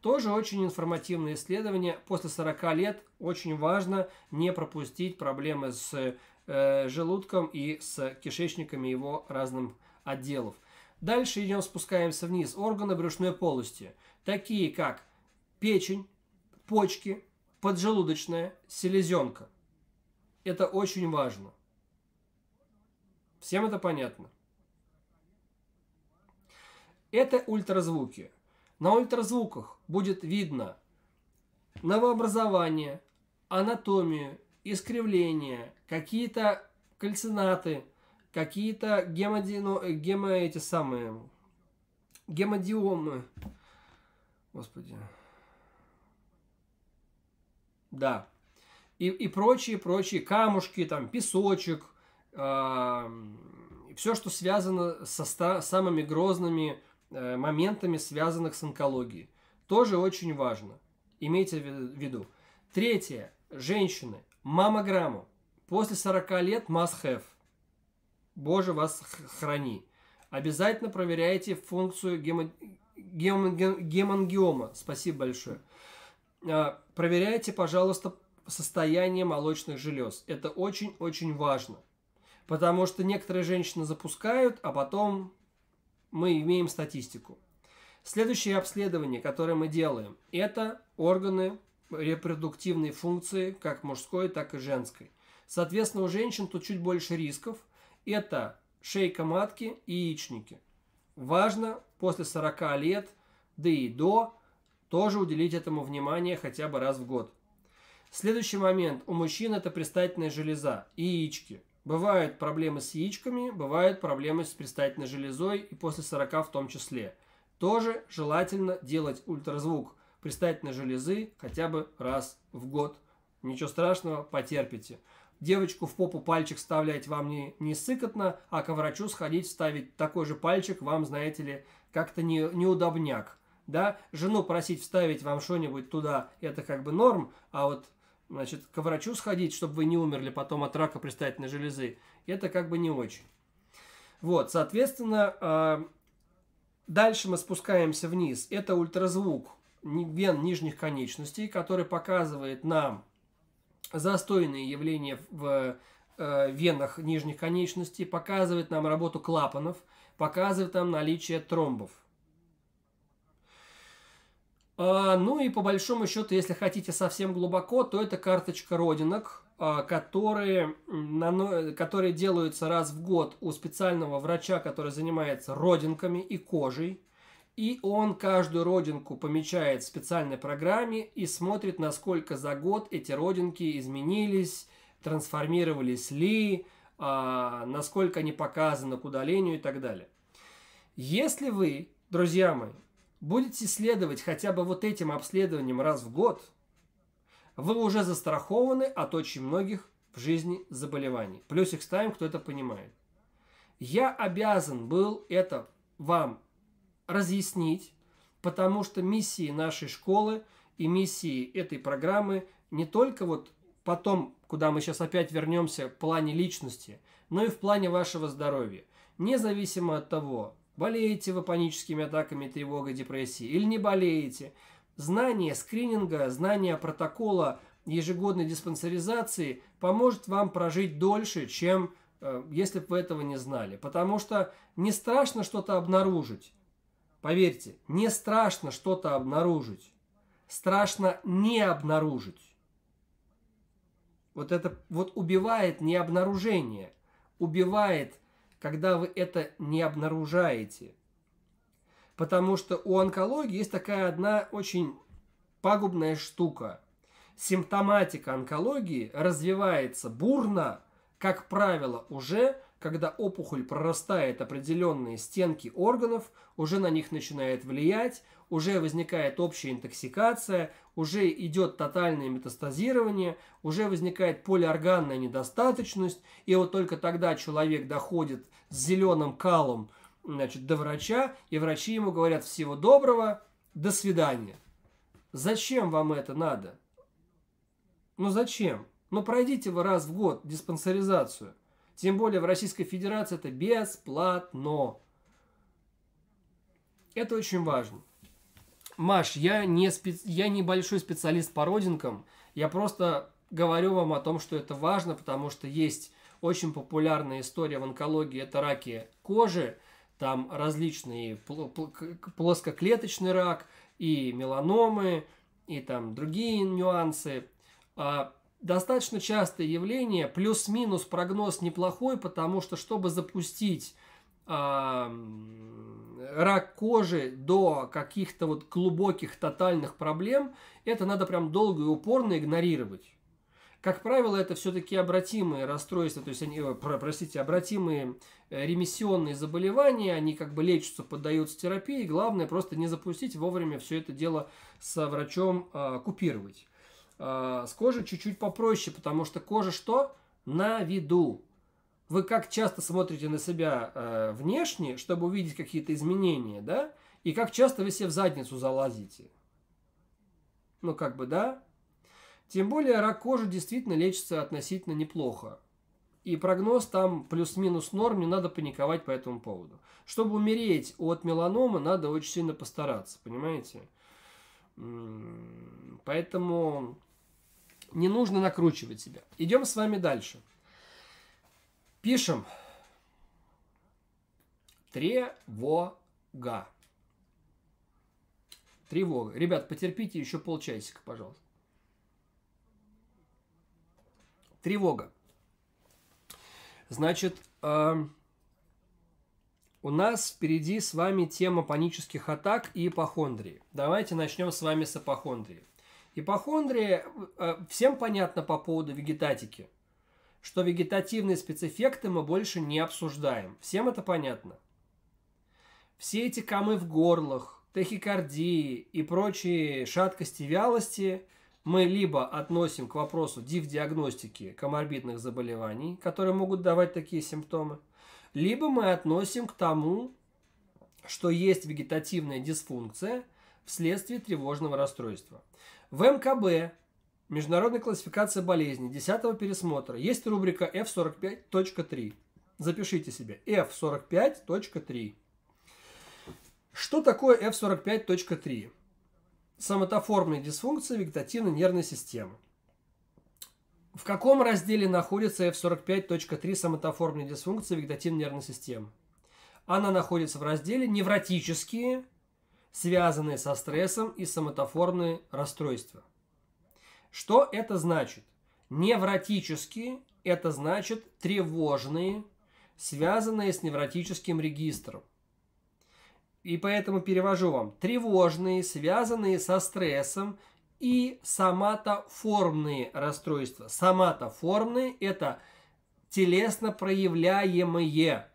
Тоже очень информативное исследование. После 40 лет очень важно не пропустить проблемы с э, желудком и с кишечниками его разным отделов. Дальше идем, спускаемся вниз. Органы брюшной полости. Такие как печень, почки, поджелудочная, селезенка. Это очень важно. Всем это понятно. Это ультразвуки. На ультразвуках будет видно новообразование, анатомию, искривления, какие-то кальцинаты, какие-то гемодино, ну, э, гемо эти самые, гемодиомы. Господи. Да. И, и прочие, прочие камушки, там, песочек, все, что связано со самыми грозными э, моментами, связанных с онкологией. Тоже очень важно. Имейте в виду. Третье. Женщины. Маммограмму. После 40 лет must have. Боже вас храни. Обязательно проверяйте функцию гемо... Гем... гемангиома. Спасибо большое. А, проверяйте, пожалуйста, состояние молочных желез. Это очень-очень важно. Потому что некоторые женщины запускают, а потом мы имеем статистику. Следующее обследование, которое мы делаем, это органы репродуктивной функции, как мужской, так и женской. Соответственно, у женщин тут чуть больше рисков. Это шейка матки и яичники. Важно после 40 лет, да и до, тоже уделить этому внимание хотя бы раз в год. Следующий момент. У мужчин это предстательная железа и яички. Бывают проблемы с яичками, бывают проблемы с предстательной железой и после 40 в том числе. Тоже желательно делать ультразвук предстательной железы хотя бы раз в год. Ничего страшного, потерпите. Девочку в попу пальчик вставлять вам не, не сыкотно, а к врачу сходить вставить такой же пальчик вам, знаете ли, как-то не, неудобняк. Да? Жену просить вставить вам что-нибудь туда, это как бы норм, а вот значит, к врачу сходить, чтобы вы не умерли потом от рака предстательной железы, это как бы не очень. Вот, соответственно, а, дальше мы спускаемся вниз. Это ультразвук вен нижних конечностей, который показывает нам застойные явления в э, венах нижних конечностей, показывает нам работу клапанов, показывает нам наличие тромбов. А, ну и по большому счету, если хотите совсем глубоко, то это карточка родинок, а, которые, которые делаются раз в год у специального врача, который занимается родинками и кожей. И он каждую родинку помечает в специальной программе и смотрит, насколько за год эти родинки изменились, трансформировались ли, а, насколько они показаны к удалению и так далее. Если вы, друзья мои, будете следовать хотя бы вот этим обследованием раз в год, вы уже застрахованы от очень многих в жизни заболеваний. Плюс их ставим, кто это понимает. Я обязан был это вам разъяснить, потому что миссии нашей школы и миссии этой программы не только вот потом, куда мы сейчас опять вернемся в плане личности, но и в плане вашего здоровья. Независимо от того, Болеете вы паническими атаками тревогой, депрессией, или не болеете? Знание скрининга, знание протокола ежегодной диспансеризации поможет вам прожить дольше, чем э, если бы вы этого не знали. Потому что не страшно что-то обнаружить. Поверьте, не страшно что-то обнаружить. Страшно не обнаружить. Вот это вот убивает не обнаружение, убивает – когда вы это не обнаружаете. Потому что у онкологии есть такая одна очень пагубная штука. Симптоматика онкологии развивается бурно, как правило, уже когда опухоль прорастает определенные стенки органов, уже на них начинает влиять, уже возникает общая интоксикация, уже идет тотальное метастазирование, уже возникает полиорганная недостаточность, и вот только тогда человек доходит с зеленым калом значит, до врача, и врачи ему говорят всего доброго, до свидания. Зачем вам это надо? Ну зачем? Ну пройдите вы раз в год диспансеризацию. Тем более в Российской Федерации это бесплатно. Это очень важно. Маш, я не, спе... я не большой специалист по родинкам. Я просто говорю вам о том, что это важно, потому что есть очень популярная история в онкологии – это раки кожи, там различные плоскоклеточный рак и меланомы, и там другие нюансы. А, достаточно частое явление, плюс-минус прогноз неплохой, потому что чтобы запустить рак кожи до каких-то вот глубоких тотальных проблем, это надо прям долго и упорно игнорировать. Как правило, это все-таки обратимые расстройства, то есть они, э, простите, обратимые э, ремиссионные заболевания, они как бы лечатся, поддаются терапии, главное просто не запустить вовремя все это дело со врачом э, купировать. Э, с кожей чуть-чуть попроще, потому что кожа что? На виду. Вы как часто смотрите на себя э, внешне, чтобы увидеть какие-то изменения, да? И как часто вы себе в задницу залазите. Ну, как бы, да? Тем более рак кожи действительно лечится относительно неплохо. И прогноз там плюс-минус норм, не надо паниковать по этому поводу. Чтобы умереть от меланомы, надо очень сильно постараться, понимаете? Поэтому не нужно накручивать себя. Идем с вами дальше. Пишем. Тревога. Тревога. Ребят, потерпите еще полчасика, пожалуйста. Тревога. Значит, э, у нас впереди с вами тема панических атак и ипохондрии. Давайте начнем с вами с ипохондрии. Ипохондрия, э, всем понятно по поводу вегетатики – что вегетативные спецэффекты мы больше не обсуждаем. Всем это понятно? Все эти камы в горлах, тахикардии и прочие шаткости вялости мы либо относим к вопросу див-диагностики коморбидных заболеваний, которые могут давать такие симптомы, либо мы относим к тому, что есть вегетативная дисфункция вследствие тревожного расстройства. В МКБ Международная классификация болезней десятого пересмотра. Есть рубрика F45.3. Запишите себе. F45.3. Что такое F45.3? Самотоформные дисфункции вегетативной нервной системы. В каком разделе находится F45.3 самотоформные дисфункции вегетативной нервной системы? Она находится в разделе «Невротические, связанные со стрессом и самотоформные расстройства». Что это значит? Невротические – это значит тревожные, связанные с невротическим регистром. И поэтому перевожу вам. Тревожные, связанные со стрессом и соматоформные расстройства. Соматоформные – это телесно проявляемые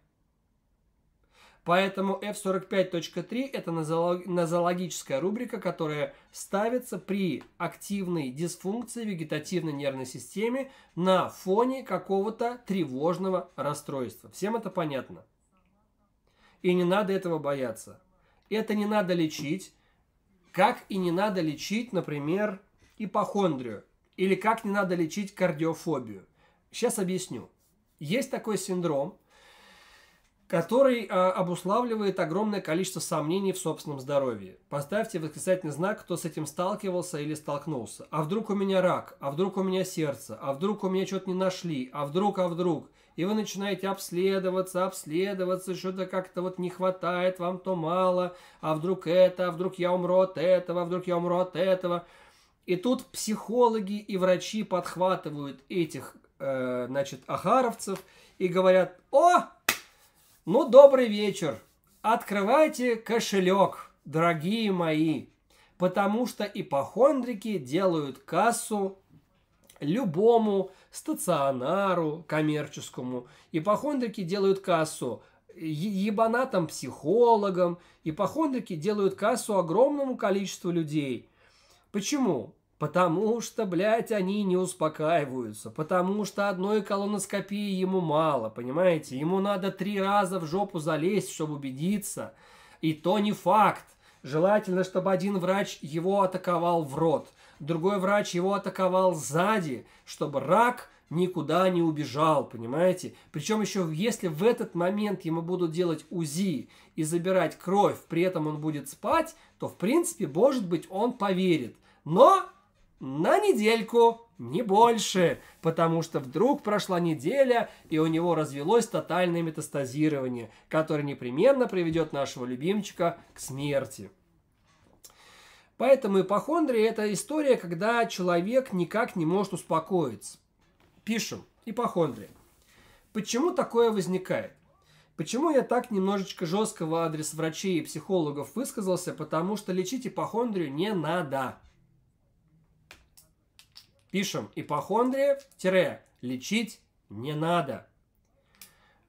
Поэтому F45.3 это нозологическая рубрика, которая ставится при активной дисфункции вегетативной нервной системе на фоне какого-то тревожного расстройства. Всем это понятно? И не надо этого бояться. Это не надо лечить, как и не надо лечить, например, ипохондрию, или как не надо лечить кардиофобию. Сейчас объясню. Есть такой синдром – который а, обуславливает огромное количество сомнений в собственном здоровье. Поставьте восклицательный знак, кто с этим сталкивался или столкнулся. А вдруг у меня рак? А вдруг у меня сердце? А вдруг у меня что-то не нашли? А вдруг, а вдруг? И вы начинаете обследоваться, обследоваться, что-то как-то вот не хватает, вам то мало, а вдруг это, а вдруг я умру от этого, а вдруг я умру от этого. И тут психологи и врачи подхватывают этих, э, значит, ахаровцев и говорят, о, ну, добрый вечер. Открывайте кошелек, дорогие мои, потому что ипохондрики делают кассу любому стационару коммерческому. Ипохондрики делают кассу ебанатам психологам. Ипохондрики делают кассу огромному количеству людей. Почему? Потому что, блядь, они не успокаиваются. Потому что одной колоноскопии ему мало, понимаете? Ему надо три раза в жопу залезть, чтобы убедиться. И то не факт. Желательно, чтобы один врач его атаковал в рот, другой врач его атаковал сзади, чтобы рак никуда не убежал, понимаете? Причем еще если в этот момент ему будут делать УЗИ и забирать кровь, при этом он будет спать, то в принципе, может быть, он поверит. Но на недельку, не больше, потому что вдруг прошла неделя, и у него развелось тотальное метастазирование, которое непременно приведет нашего любимчика к смерти. Поэтому ипохондрия – это история, когда человек никак не может успокоиться. Пишем ипохондрия. Почему такое возникает? Почему я так немножечко жестко в адрес врачей и психологов высказался? Потому что лечить ипохондрию не надо. Пишем ипохондрия, лечить не надо.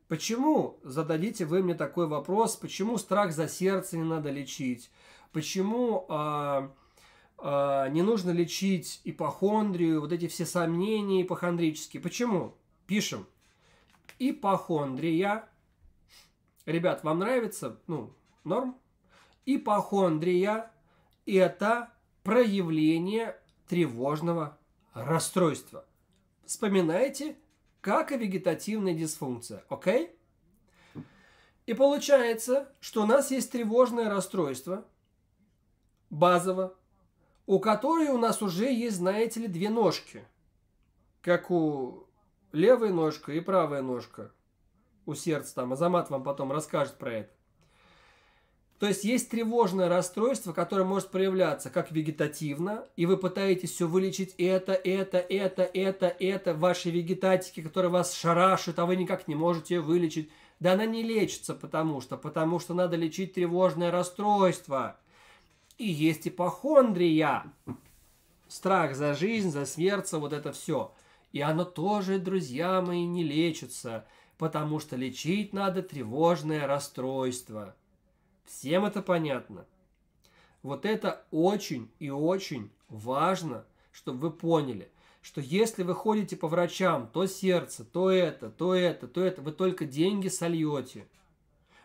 Почему, зададите вы мне такой вопрос, почему страх за сердце не надо лечить? Почему э, э, не нужно лечить ипохондрию, вот эти все сомнения ипохондрические? Почему? Пишем. Ипохондрия. Ребят, вам нравится? Ну, норм? Ипохондрия – это проявление тревожного расстройство. Вспоминайте, как и вегетативная дисфункция, окей? И получается, что у нас есть тревожное расстройство, базово, у которой у нас уже есть, знаете ли, две ножки. Как у левой ножка и правая ножка у сердца там. Азамат вам потом расскажет про это. То есть есть тревожное расстройство, которое может проявляться как вегетативно, и вы пытаетесь все вылечить это, это, это, это, это, ваши вегетатики, которые вас шарашат, а вы никак не можете ее вылечить. Да она не лечится потому что, потому что надо лечить тревожное расстройство. И есть ипохондрия. Страх за жизнь, за сердце, вот это все. И оно тоже, друзья мои, не лечится, потому что лечить надо тревожное расстройство. Всем это понятно? Вот это очень и очень важно, чтобы вы поняли, что если вы ходите по врачам, то сердце, то это, то это, то это, вы только деньги сольете.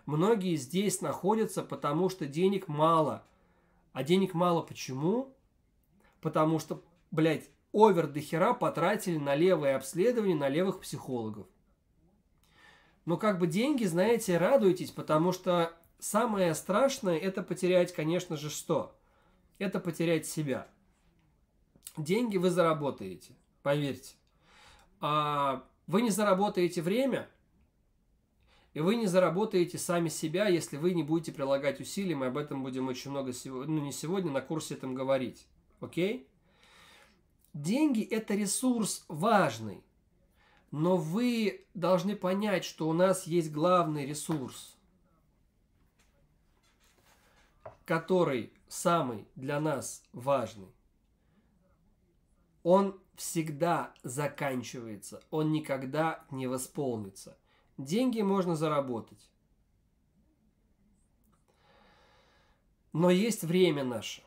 Многие здесь находятся, потому что денег мало. А денег мало почему? Потому что, блядь, овер до хера потратили на левое обследование, на левых психологов. Но как бы деньги, знаете, радуйтесь, потому что самое страшное это потерять, конечно же, что? Это потерять себя. Деньги вы заработаете, поверьте. А вы не заработаете время, и вы не заработаете сами себя, если вы не будете прилагать усилий. Мы об этом будем очень много сегодня, ну не сегодня, на курсе этом говорить. Окей? Деньги – это ресурс важный, но вы должны понять, что у нас есть главный ресурс – который самый для нас важный, он всегда заканчивается, он никогда не восполнится. Деньги можно заработать. Но есть время наше.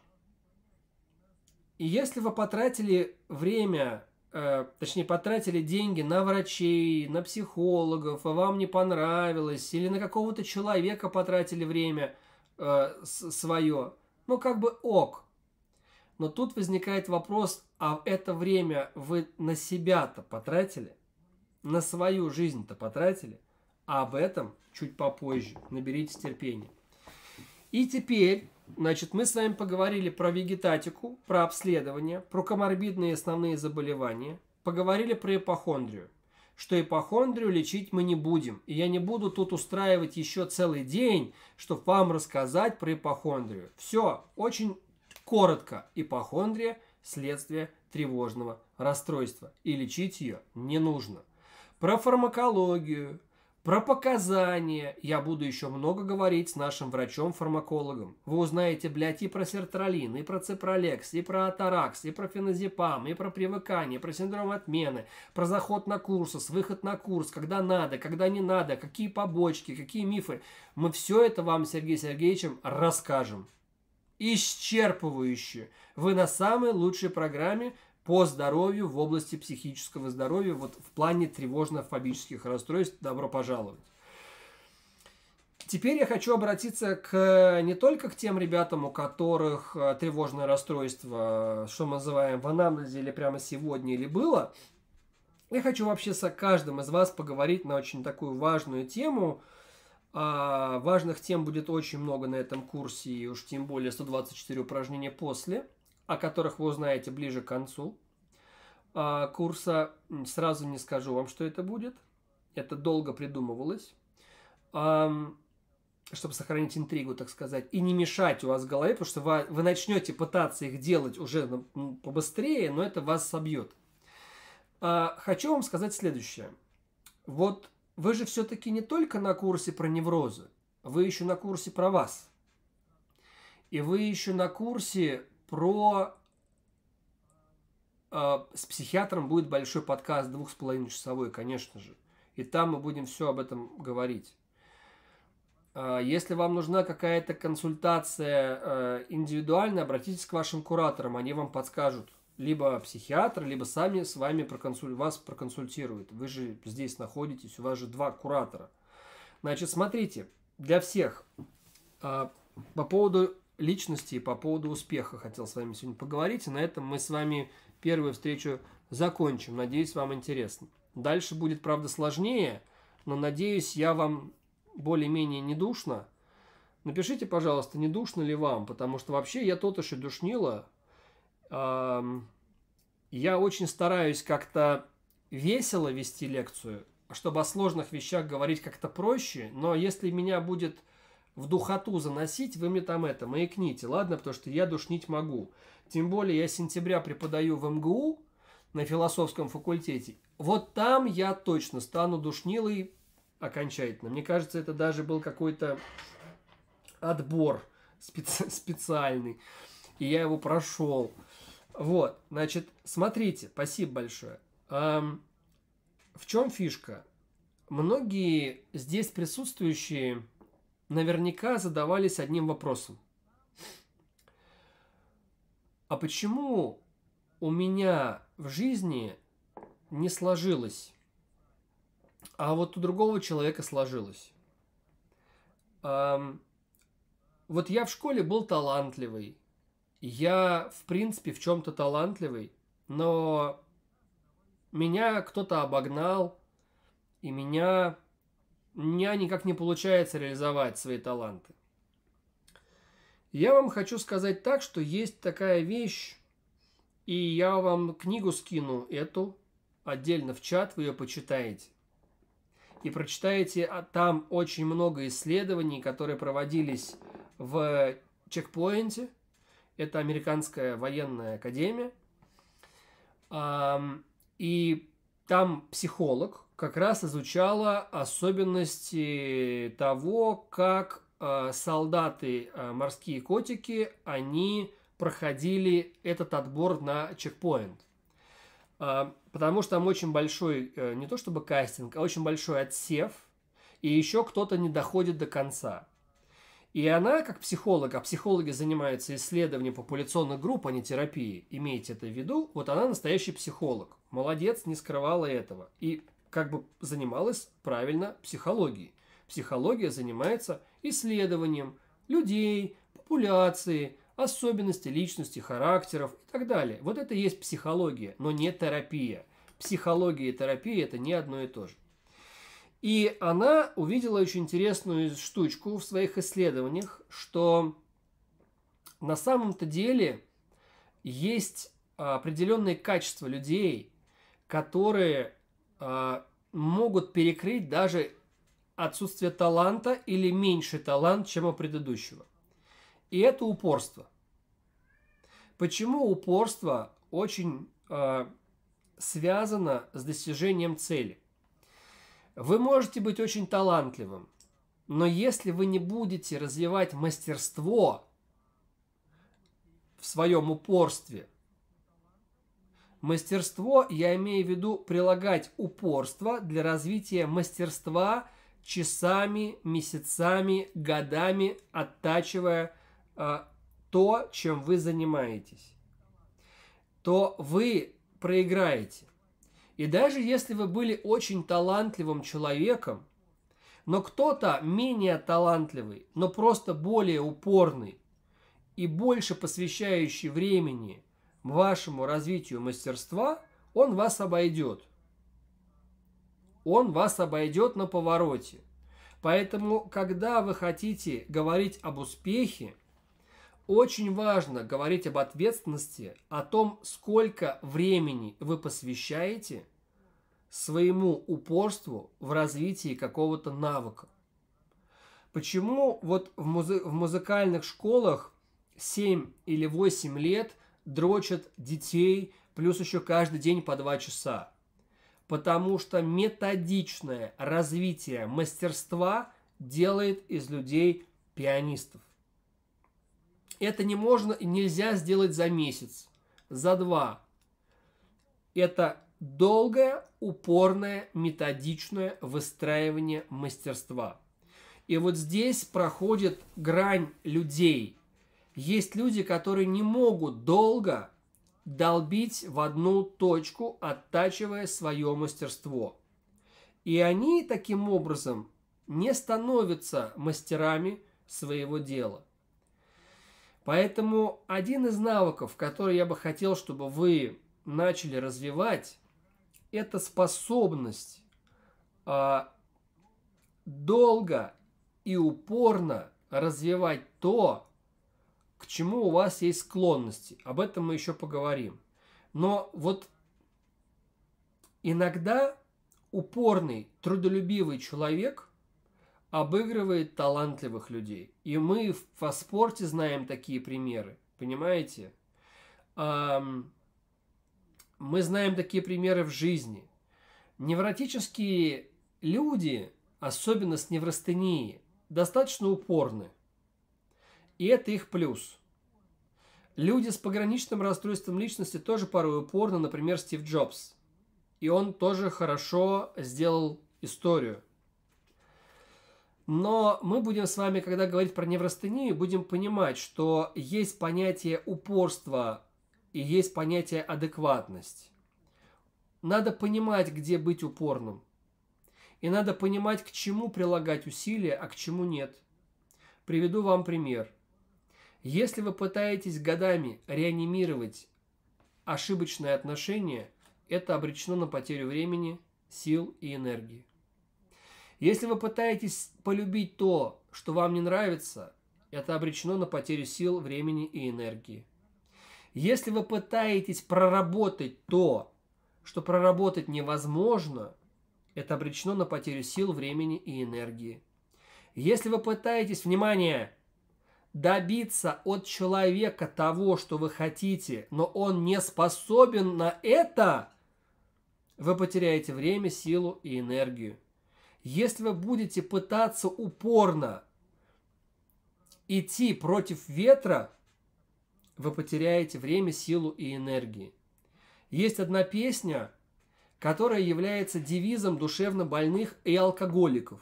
И если вы потратили время, э, точнее потратили деньги на врачей, на психологов, а вам не понравилось, или на какого-то человека потратили время – э, свое, ну как бы ок. Но тут возникает вопрос, а это время вы на себя-то потратили? На свою жизнь-то потратили? А об этом чуть попозже. Наберитесь терпения. И теперь, значит, мы с вами поговорили про вегетатику, про обследование, про коморбидные основные заболевания, поговорили про ипохондрию что ипохондрию лечить мы не будем, и я не буду тут устраивать еще целый день, чтобы вам рассказать про ипохондрию. Все, очень коротко. Ипохондрия – следствие тревожного расстройства, и лечить ее не нужно. Про фармакологию, про показания я буду еще много говорить с нашим врачом-фармакологом. Вы узнаете, блядь, и про сертралин, и про ципролекс, и про атаракс, и про феназепам, и про привыкание, про синдром отмены, про заход на курсус, выход на курс, когда надо, когда не надо, какие побочки, какие мифы. Мы все это вам, Сергей Сергеевичем, расскажем. Исчерпывающе. Вы на самой лучшей программе – по здоровью в области психического здоровья, вот в плане тревожно-фобических расстройств. Добро пожаловать. Теперь я хочу обратиться к, не только к тем ребятам, у которых э, тревожное расстройство, что мы называем в анамнезе или прямо сегодня, или было. Я хочу вообще со каждым из вас поговорить на очень такую важную тему. А важных тем будет очень много на этом курсе, и уж тем более 124 упражнения после – о которых вы узнаете ближе к концу а, курса. Сразу не скажу вам, что это будет. Это долго придумывалось, чтобы сохранить интригу, так сказать, и не мешать у вас в голове, потому что вы, вы начнете пытаться их делать уже ну, ну, побыстрее, но это вас собьет. А, хочу вам сказать следующее. Вот вы же все-таки не только на курсе про неврозы, вы еще на курсе про вас. И вы еще на курсе про э, с психиатром будет большой подкаст двух с половиной часовой, конечно же. И там мы будем все об этом говорить. Э, если вам нужна какая-то консультация э, индивидуальная, обратитесь к вашим кураторам, они вам подскажут. Либо психиатр, либо сами с вами проконсуль... вас проконсультируют. Вы же здесь находитесь, у вас же два куратора. Значит, смотрите, для всех э, по поводу личности и по поводу успеха хотел с вами сегодня поговорить. И на этом мы с вами первую встречу закончим. Надеюсь, вам интересно. Дальше будет, правда, сложнее, но надеюсь, я вам более-менее не душно. Напишите, пожалуйста, не душно ли вам, потому что вообще я тот еще душнила. Я очень стараюсь как-то весело вести лекцию, чтобы о сложных вещах говорить как-то проще, но если меня будет в духоту заносить, вы мне там это, маякните, ладно, потому что я душнить могу. Тем более я с сентября преподаю в МГУ на философском факультете. Вот там я точно стану душнилой окончательно. Мне кажется, это даже был какой-то отбор специ- специальный. И я его прошел. Вот, значит, смотрите, спасибо большое. Эм, в чем фишка? Многие здесь присутствующие наверняка задавались одним вопросом. А почему у меня в жизни не сложилось, а вот у другого человека сложилось? Эм, вот я в школе был талантливый. Я, в принципе, в чем-то талантливый, но меня кто-то обогнал, и меня меня никак не получается реализовать свои таланты. Я вам хочу сказать так, что есть такая вещь, и я вам книгу скину эту отдельно в чат, вы ее почитаете. И прочитаете, а там очень много исследований, которые проводились в чекпоинте. Это американская военная академия. И там психолог, как раз изучала особенности того, как э, солдаты, э, морские котики, они проходили этот отбор на чекпоинт. Э, потому что там очень большой, не то чтобы кастинг, а очень большой отсев, и еще кто-то не доходит до конца. И она, как психолог, а психологи занимаются исследованием популяционных групп, а не терапией, имейте это в виду, вот она настоящий психолог. Молодец, не скрывала этого. И как бы занималась правильно психологией. Психология занимается исследованием людей, популяции, особенностей личности, характеров и так далее. Вот это и есть психология, но не терапия. Психология и терапия – это не одно и то же. И она увидела очень интересную штучку в своих исследованиях, что на самом-то деле есть определенные качества людей, которые а, могут перекрыть даже отсутствие таланта или меньший талант, чем у предыдущего. И это упорство. Почему упорство очень э, связано с достижением цели? Вы можете быть очень талантливым, но если вы не будете развивать мастерство в своем упорстве – Мастерство я имею в виду прилагать упорство для развития мастерства часами, месяцами, годами, оттачивая э, то, чем вы занимаетесь, то вы проиграете. И даже если вы были очень талантливым человеком, но кто-то менее талантливый, но просто более упорный и больше посвящающий времени – вашему развитию мастерства, он вас обойдет. Он вас обойдет на повороте. Поэтому, когда вы хотите говорить об успехе, очень важно говорить об ответственности, о том, сколько времени вы посвящаете своему упорству в развитии какого-то навыка. Почему вот в, музы в музыкальных школах 7 или 8 лет – дрочат детей, плюс еще каждый день по два часа. Потому что методичное развитие мастерства делает из людей пианистов. Это не можно, нельзя сделать за месяц, за два. Это долгое, упорное, методичное выстраивание мастерства. И вот здесь проходит грань людей, есть люди, которые не могут долго долбить в одну точку, оттачивая свое мастерство. И они таким образом не становятся мастерами своего дела. Поэтому один из навыков, который я бы хотел, чтобы вы начали развивать, это способность а, долго и упорно развивать то, к чему у вас есть склонности. Об этом мы еще поговорим. Но вот иногда упорный, трудолюбивый человек обыгрывает талантливых людей. И мы в спорте знаем такие примеры, понимаете? Мы знаем такие примеры в жизни. Невротические люди, особенно с невростенией, достаточно упорны. И это их плюс. Люди с пограничным расстройством личности тоже порой упорно, например, Стив Джобс. И он тоже хорошо сделал историю. Но мы будем с вами, когда говорить про неврастению, будем понимать, что есть понятие упорства и есть понятие адекватность. Надо понимать, где быть упорным. И надо понимать, к чему прилагать усилия, а к чему нет. Приведу вам пример. Если вы пытаетесь годами реанимировать ошибочные отношения, это обречено на потерю времени, сил и энергии. Если вы пытаетесь полюбить то, что вам не нравится, это обречено на потерю сил, времени и энергии. Если вы пытаетесь проработать то, что проработать невозможно, это обречено на потерю сил, времени и энергии. Если вы пытаетесь, внимание, добиться от человека того, что вы хотите, но он не способен на это, вы потеряете время, силу и энергию. Если вы будете пытаться упорно идти против ветра, вы потеряете время, силу и энергии. Есть одна песня, которая является девизом душевно больных и алкоголиков.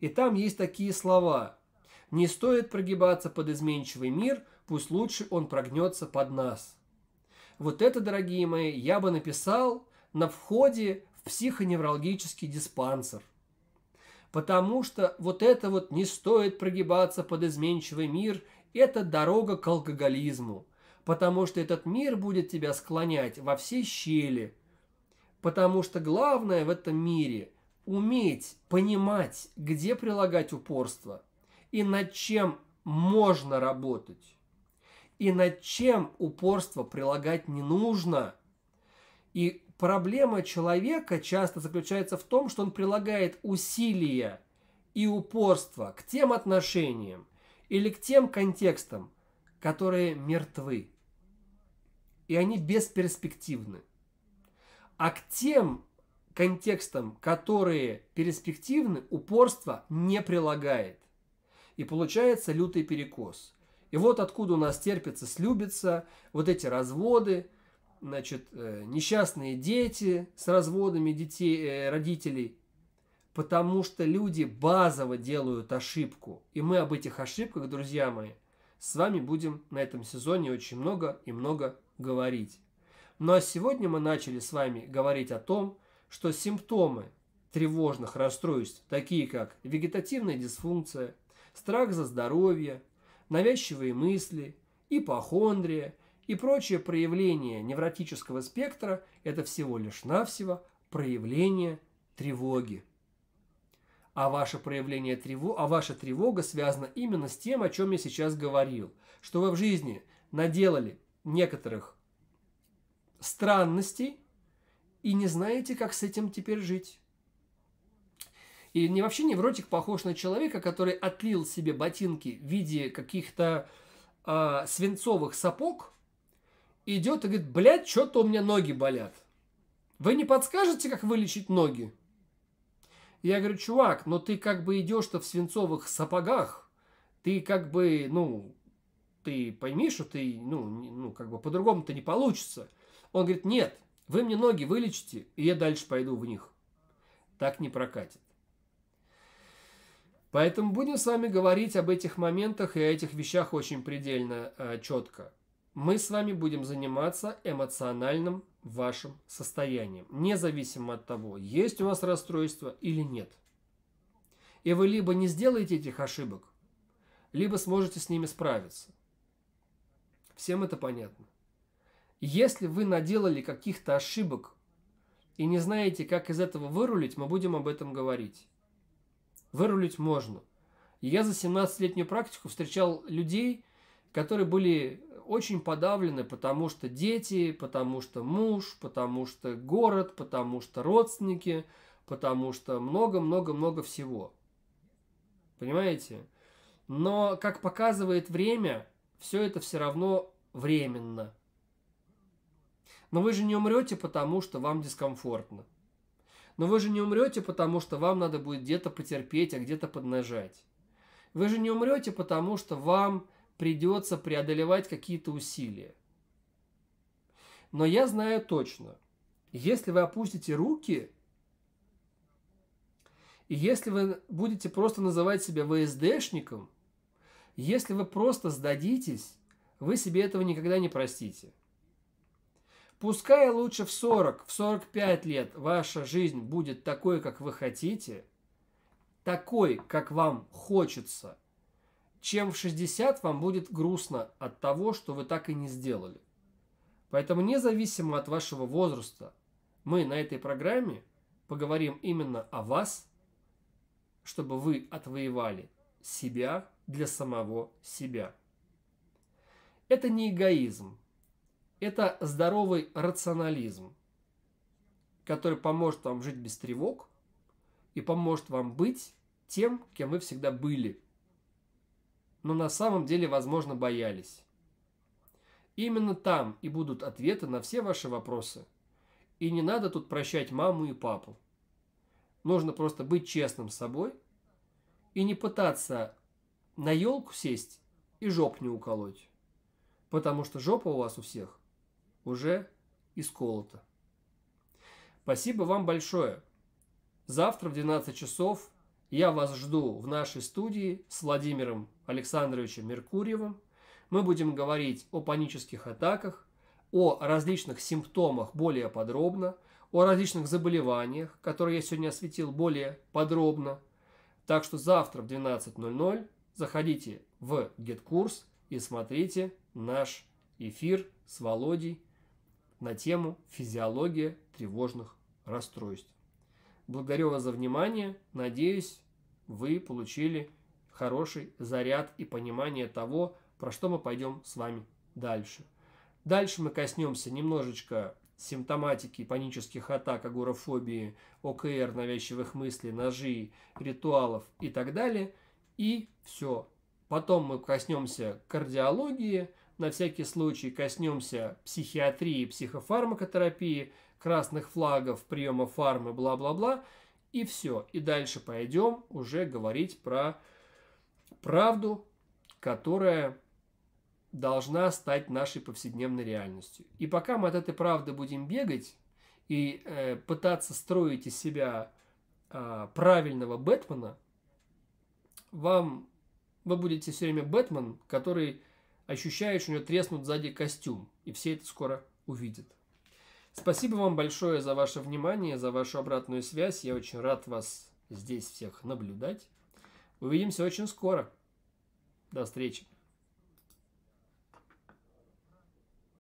И там есть такие слова – не стоит прогибаться под изменчивый мир, пусть лучше он прогнется под нас. Вот это, дорогие мои, я бы написал на входе в психоневрологический диспансер. Потому что вот это вот не стоит прогибаться под изменчивый мир, это дорога к алкоголизму. Потому что этот мир будет тебя склонять во все щели. Потому что главное в этом мире – уметь понимать, где прилагать упорство, и над чем можно работать, и над чем упорство прилагать не нужно. И проблема человека часто заключается в том, что он прилагает усилия и упорство к тем отношениям или к тем контекстам, которые мертвы. И они бесперспективны. А к тем контекстам, которые перспективны, упорство не прилагает и получается лютый перекос. И вот откуда у нас терпится, слюбится, вот эти разводы, значит, э, несчастные дети с разводами детей, э, родителей, потому что люди базово делают ошибку. И мы об этих ошибках, друзья мои, с вами будем на этом сезоне очень много и много говорить. Ну а сегодня мы начали с вами говорить о том, что симптомы тревожных расстройств, такие как вегетативная дисфункция, страх за здоровье, навязчивые мысли, ипохондрия и прочие проявления невротического спектра – это всего лишь навсего проявление тревоги. А ваше проявление трево, а ваша тревога связана именно с тем, о чем я сейчас говорил, что вы в жизни наделали некоторых странностей и не знаете, как с этим теперь жить. И не вообще невротик похож на человека, который отлил себе ботинки в виде каких-то э, свинцовых сапог, идет и говорит, блядь, что-то у меня ноги болят. Вы не подскажете, как вылечить ноги? Я говорю, чувак, но ты как бы идешь-то в свинцовых сапогах, ты как бы, ну, ты пойми, что ты, ну, не, ну как бы по-другому-то не получится. Он говорит, нет, вы мне ноги вылечите, и я дальше пойду в них. Так не прокатит. Поэтому будем с вами говорить об этих моментах и о этих вещах очень предельно э, четко. Мы с вами будем заниматься эмоциональным вашим состоянием, независимо от того, есть у вас расстройство или нет. И вы либо не сделаете этих ошибок, либо сможете с ними справиться. Всем это понятно. Если вы наделали каких-то ошибок и не знаете, как из этого вырулить, мы будем об этом говорить. Вырулить можно. И я за 17-летнюю практику встречал людей, которые были очень подавлены, потому что дети, потому что муж, потому что город, потому что родственники, потому что много-много-много всего. Понимаете? Но, как показывает время, все это все равно временно. Но вы же не умрете, потому что вам дискомфортно. Но вы же не умрете, потому что вам надо будет где-то потерпеть, а где-то поднажать. Вы же не умрете, потому что вам придется преодолевать какие-то усилия. Но я знаю точно, если вы опустите руки, и если вы будете просто называть себя ВСДшником, если вы просто сдадитесь, вы себе этого никогда не простите. Пускай лучше в 40, в 45 лет ваша жизнь будет такой, как вы хотите, такой, как вам хочется, чем в 60 вам будет грустно от того, что вы так и не сделали. Поэтому независимо от вашего возраста, мы на этой программе поговорим именно о вас, чтобы вы отвоевали себя для самого себя. Это не эгоизм, это здоровый рационализм, который поможет вам жить без тревог и поможет вам быть тем, кем вы всегда были, но на самом деле, возможно, боялись. Именно там и будут ответы на все ваши вопросы. И не надо тут прощать маму и папу. Нужно просто быть честным с собой и не пытаться на елку сесть и жоп не уколоть. Потому что жопа у вас у всех уже исколото. Спасибо вам большое. Завтра в 12 часов я вас жду в нашей студии с Владимиром Александровичем Меркурьевым. Мы будем говорить о панических атаках, о различных симптомах более подробно, о различных заболеваниях, которые я сегодня осветил более подробно. Так что завтра в 12.00 заходите в GetCourse и смотрите наш эфир с Володей на тему «Физиология тревожных расстройств». Благодарю вас за внимание. Надеюсь, вы получили хороший заряд и понимание того, про что мы пойдем с вами дальше. Дальше мы коснемся немножечко симптоматики панических атак, агорафобии, ОКР, навязчивых мыслей, ножей, ритуалов и так далее. И все. Потом мы коснемся кардиологии, на всякий случай коснемся психиатрии, психофармакотерапии, красных флагов, приема фармы, бла-бла-бла. И все. И дальше пойдем уже говорить про правду, которая должна стать нашей повседневной реальностью. И пока мы от этой правды будем бегать и э, пытаться строить из себя э, правильного Бэтмена, вам вы будете все время Бэтмен, который Ощущаешь, у него треснут сзади костюм, и все это скоро увидят. Спасибо вам большое за ваше внимание, за вашу обратную связь. Я очень рад вас здесь всех наблюдать. Увидимся очень скоро. До встречи.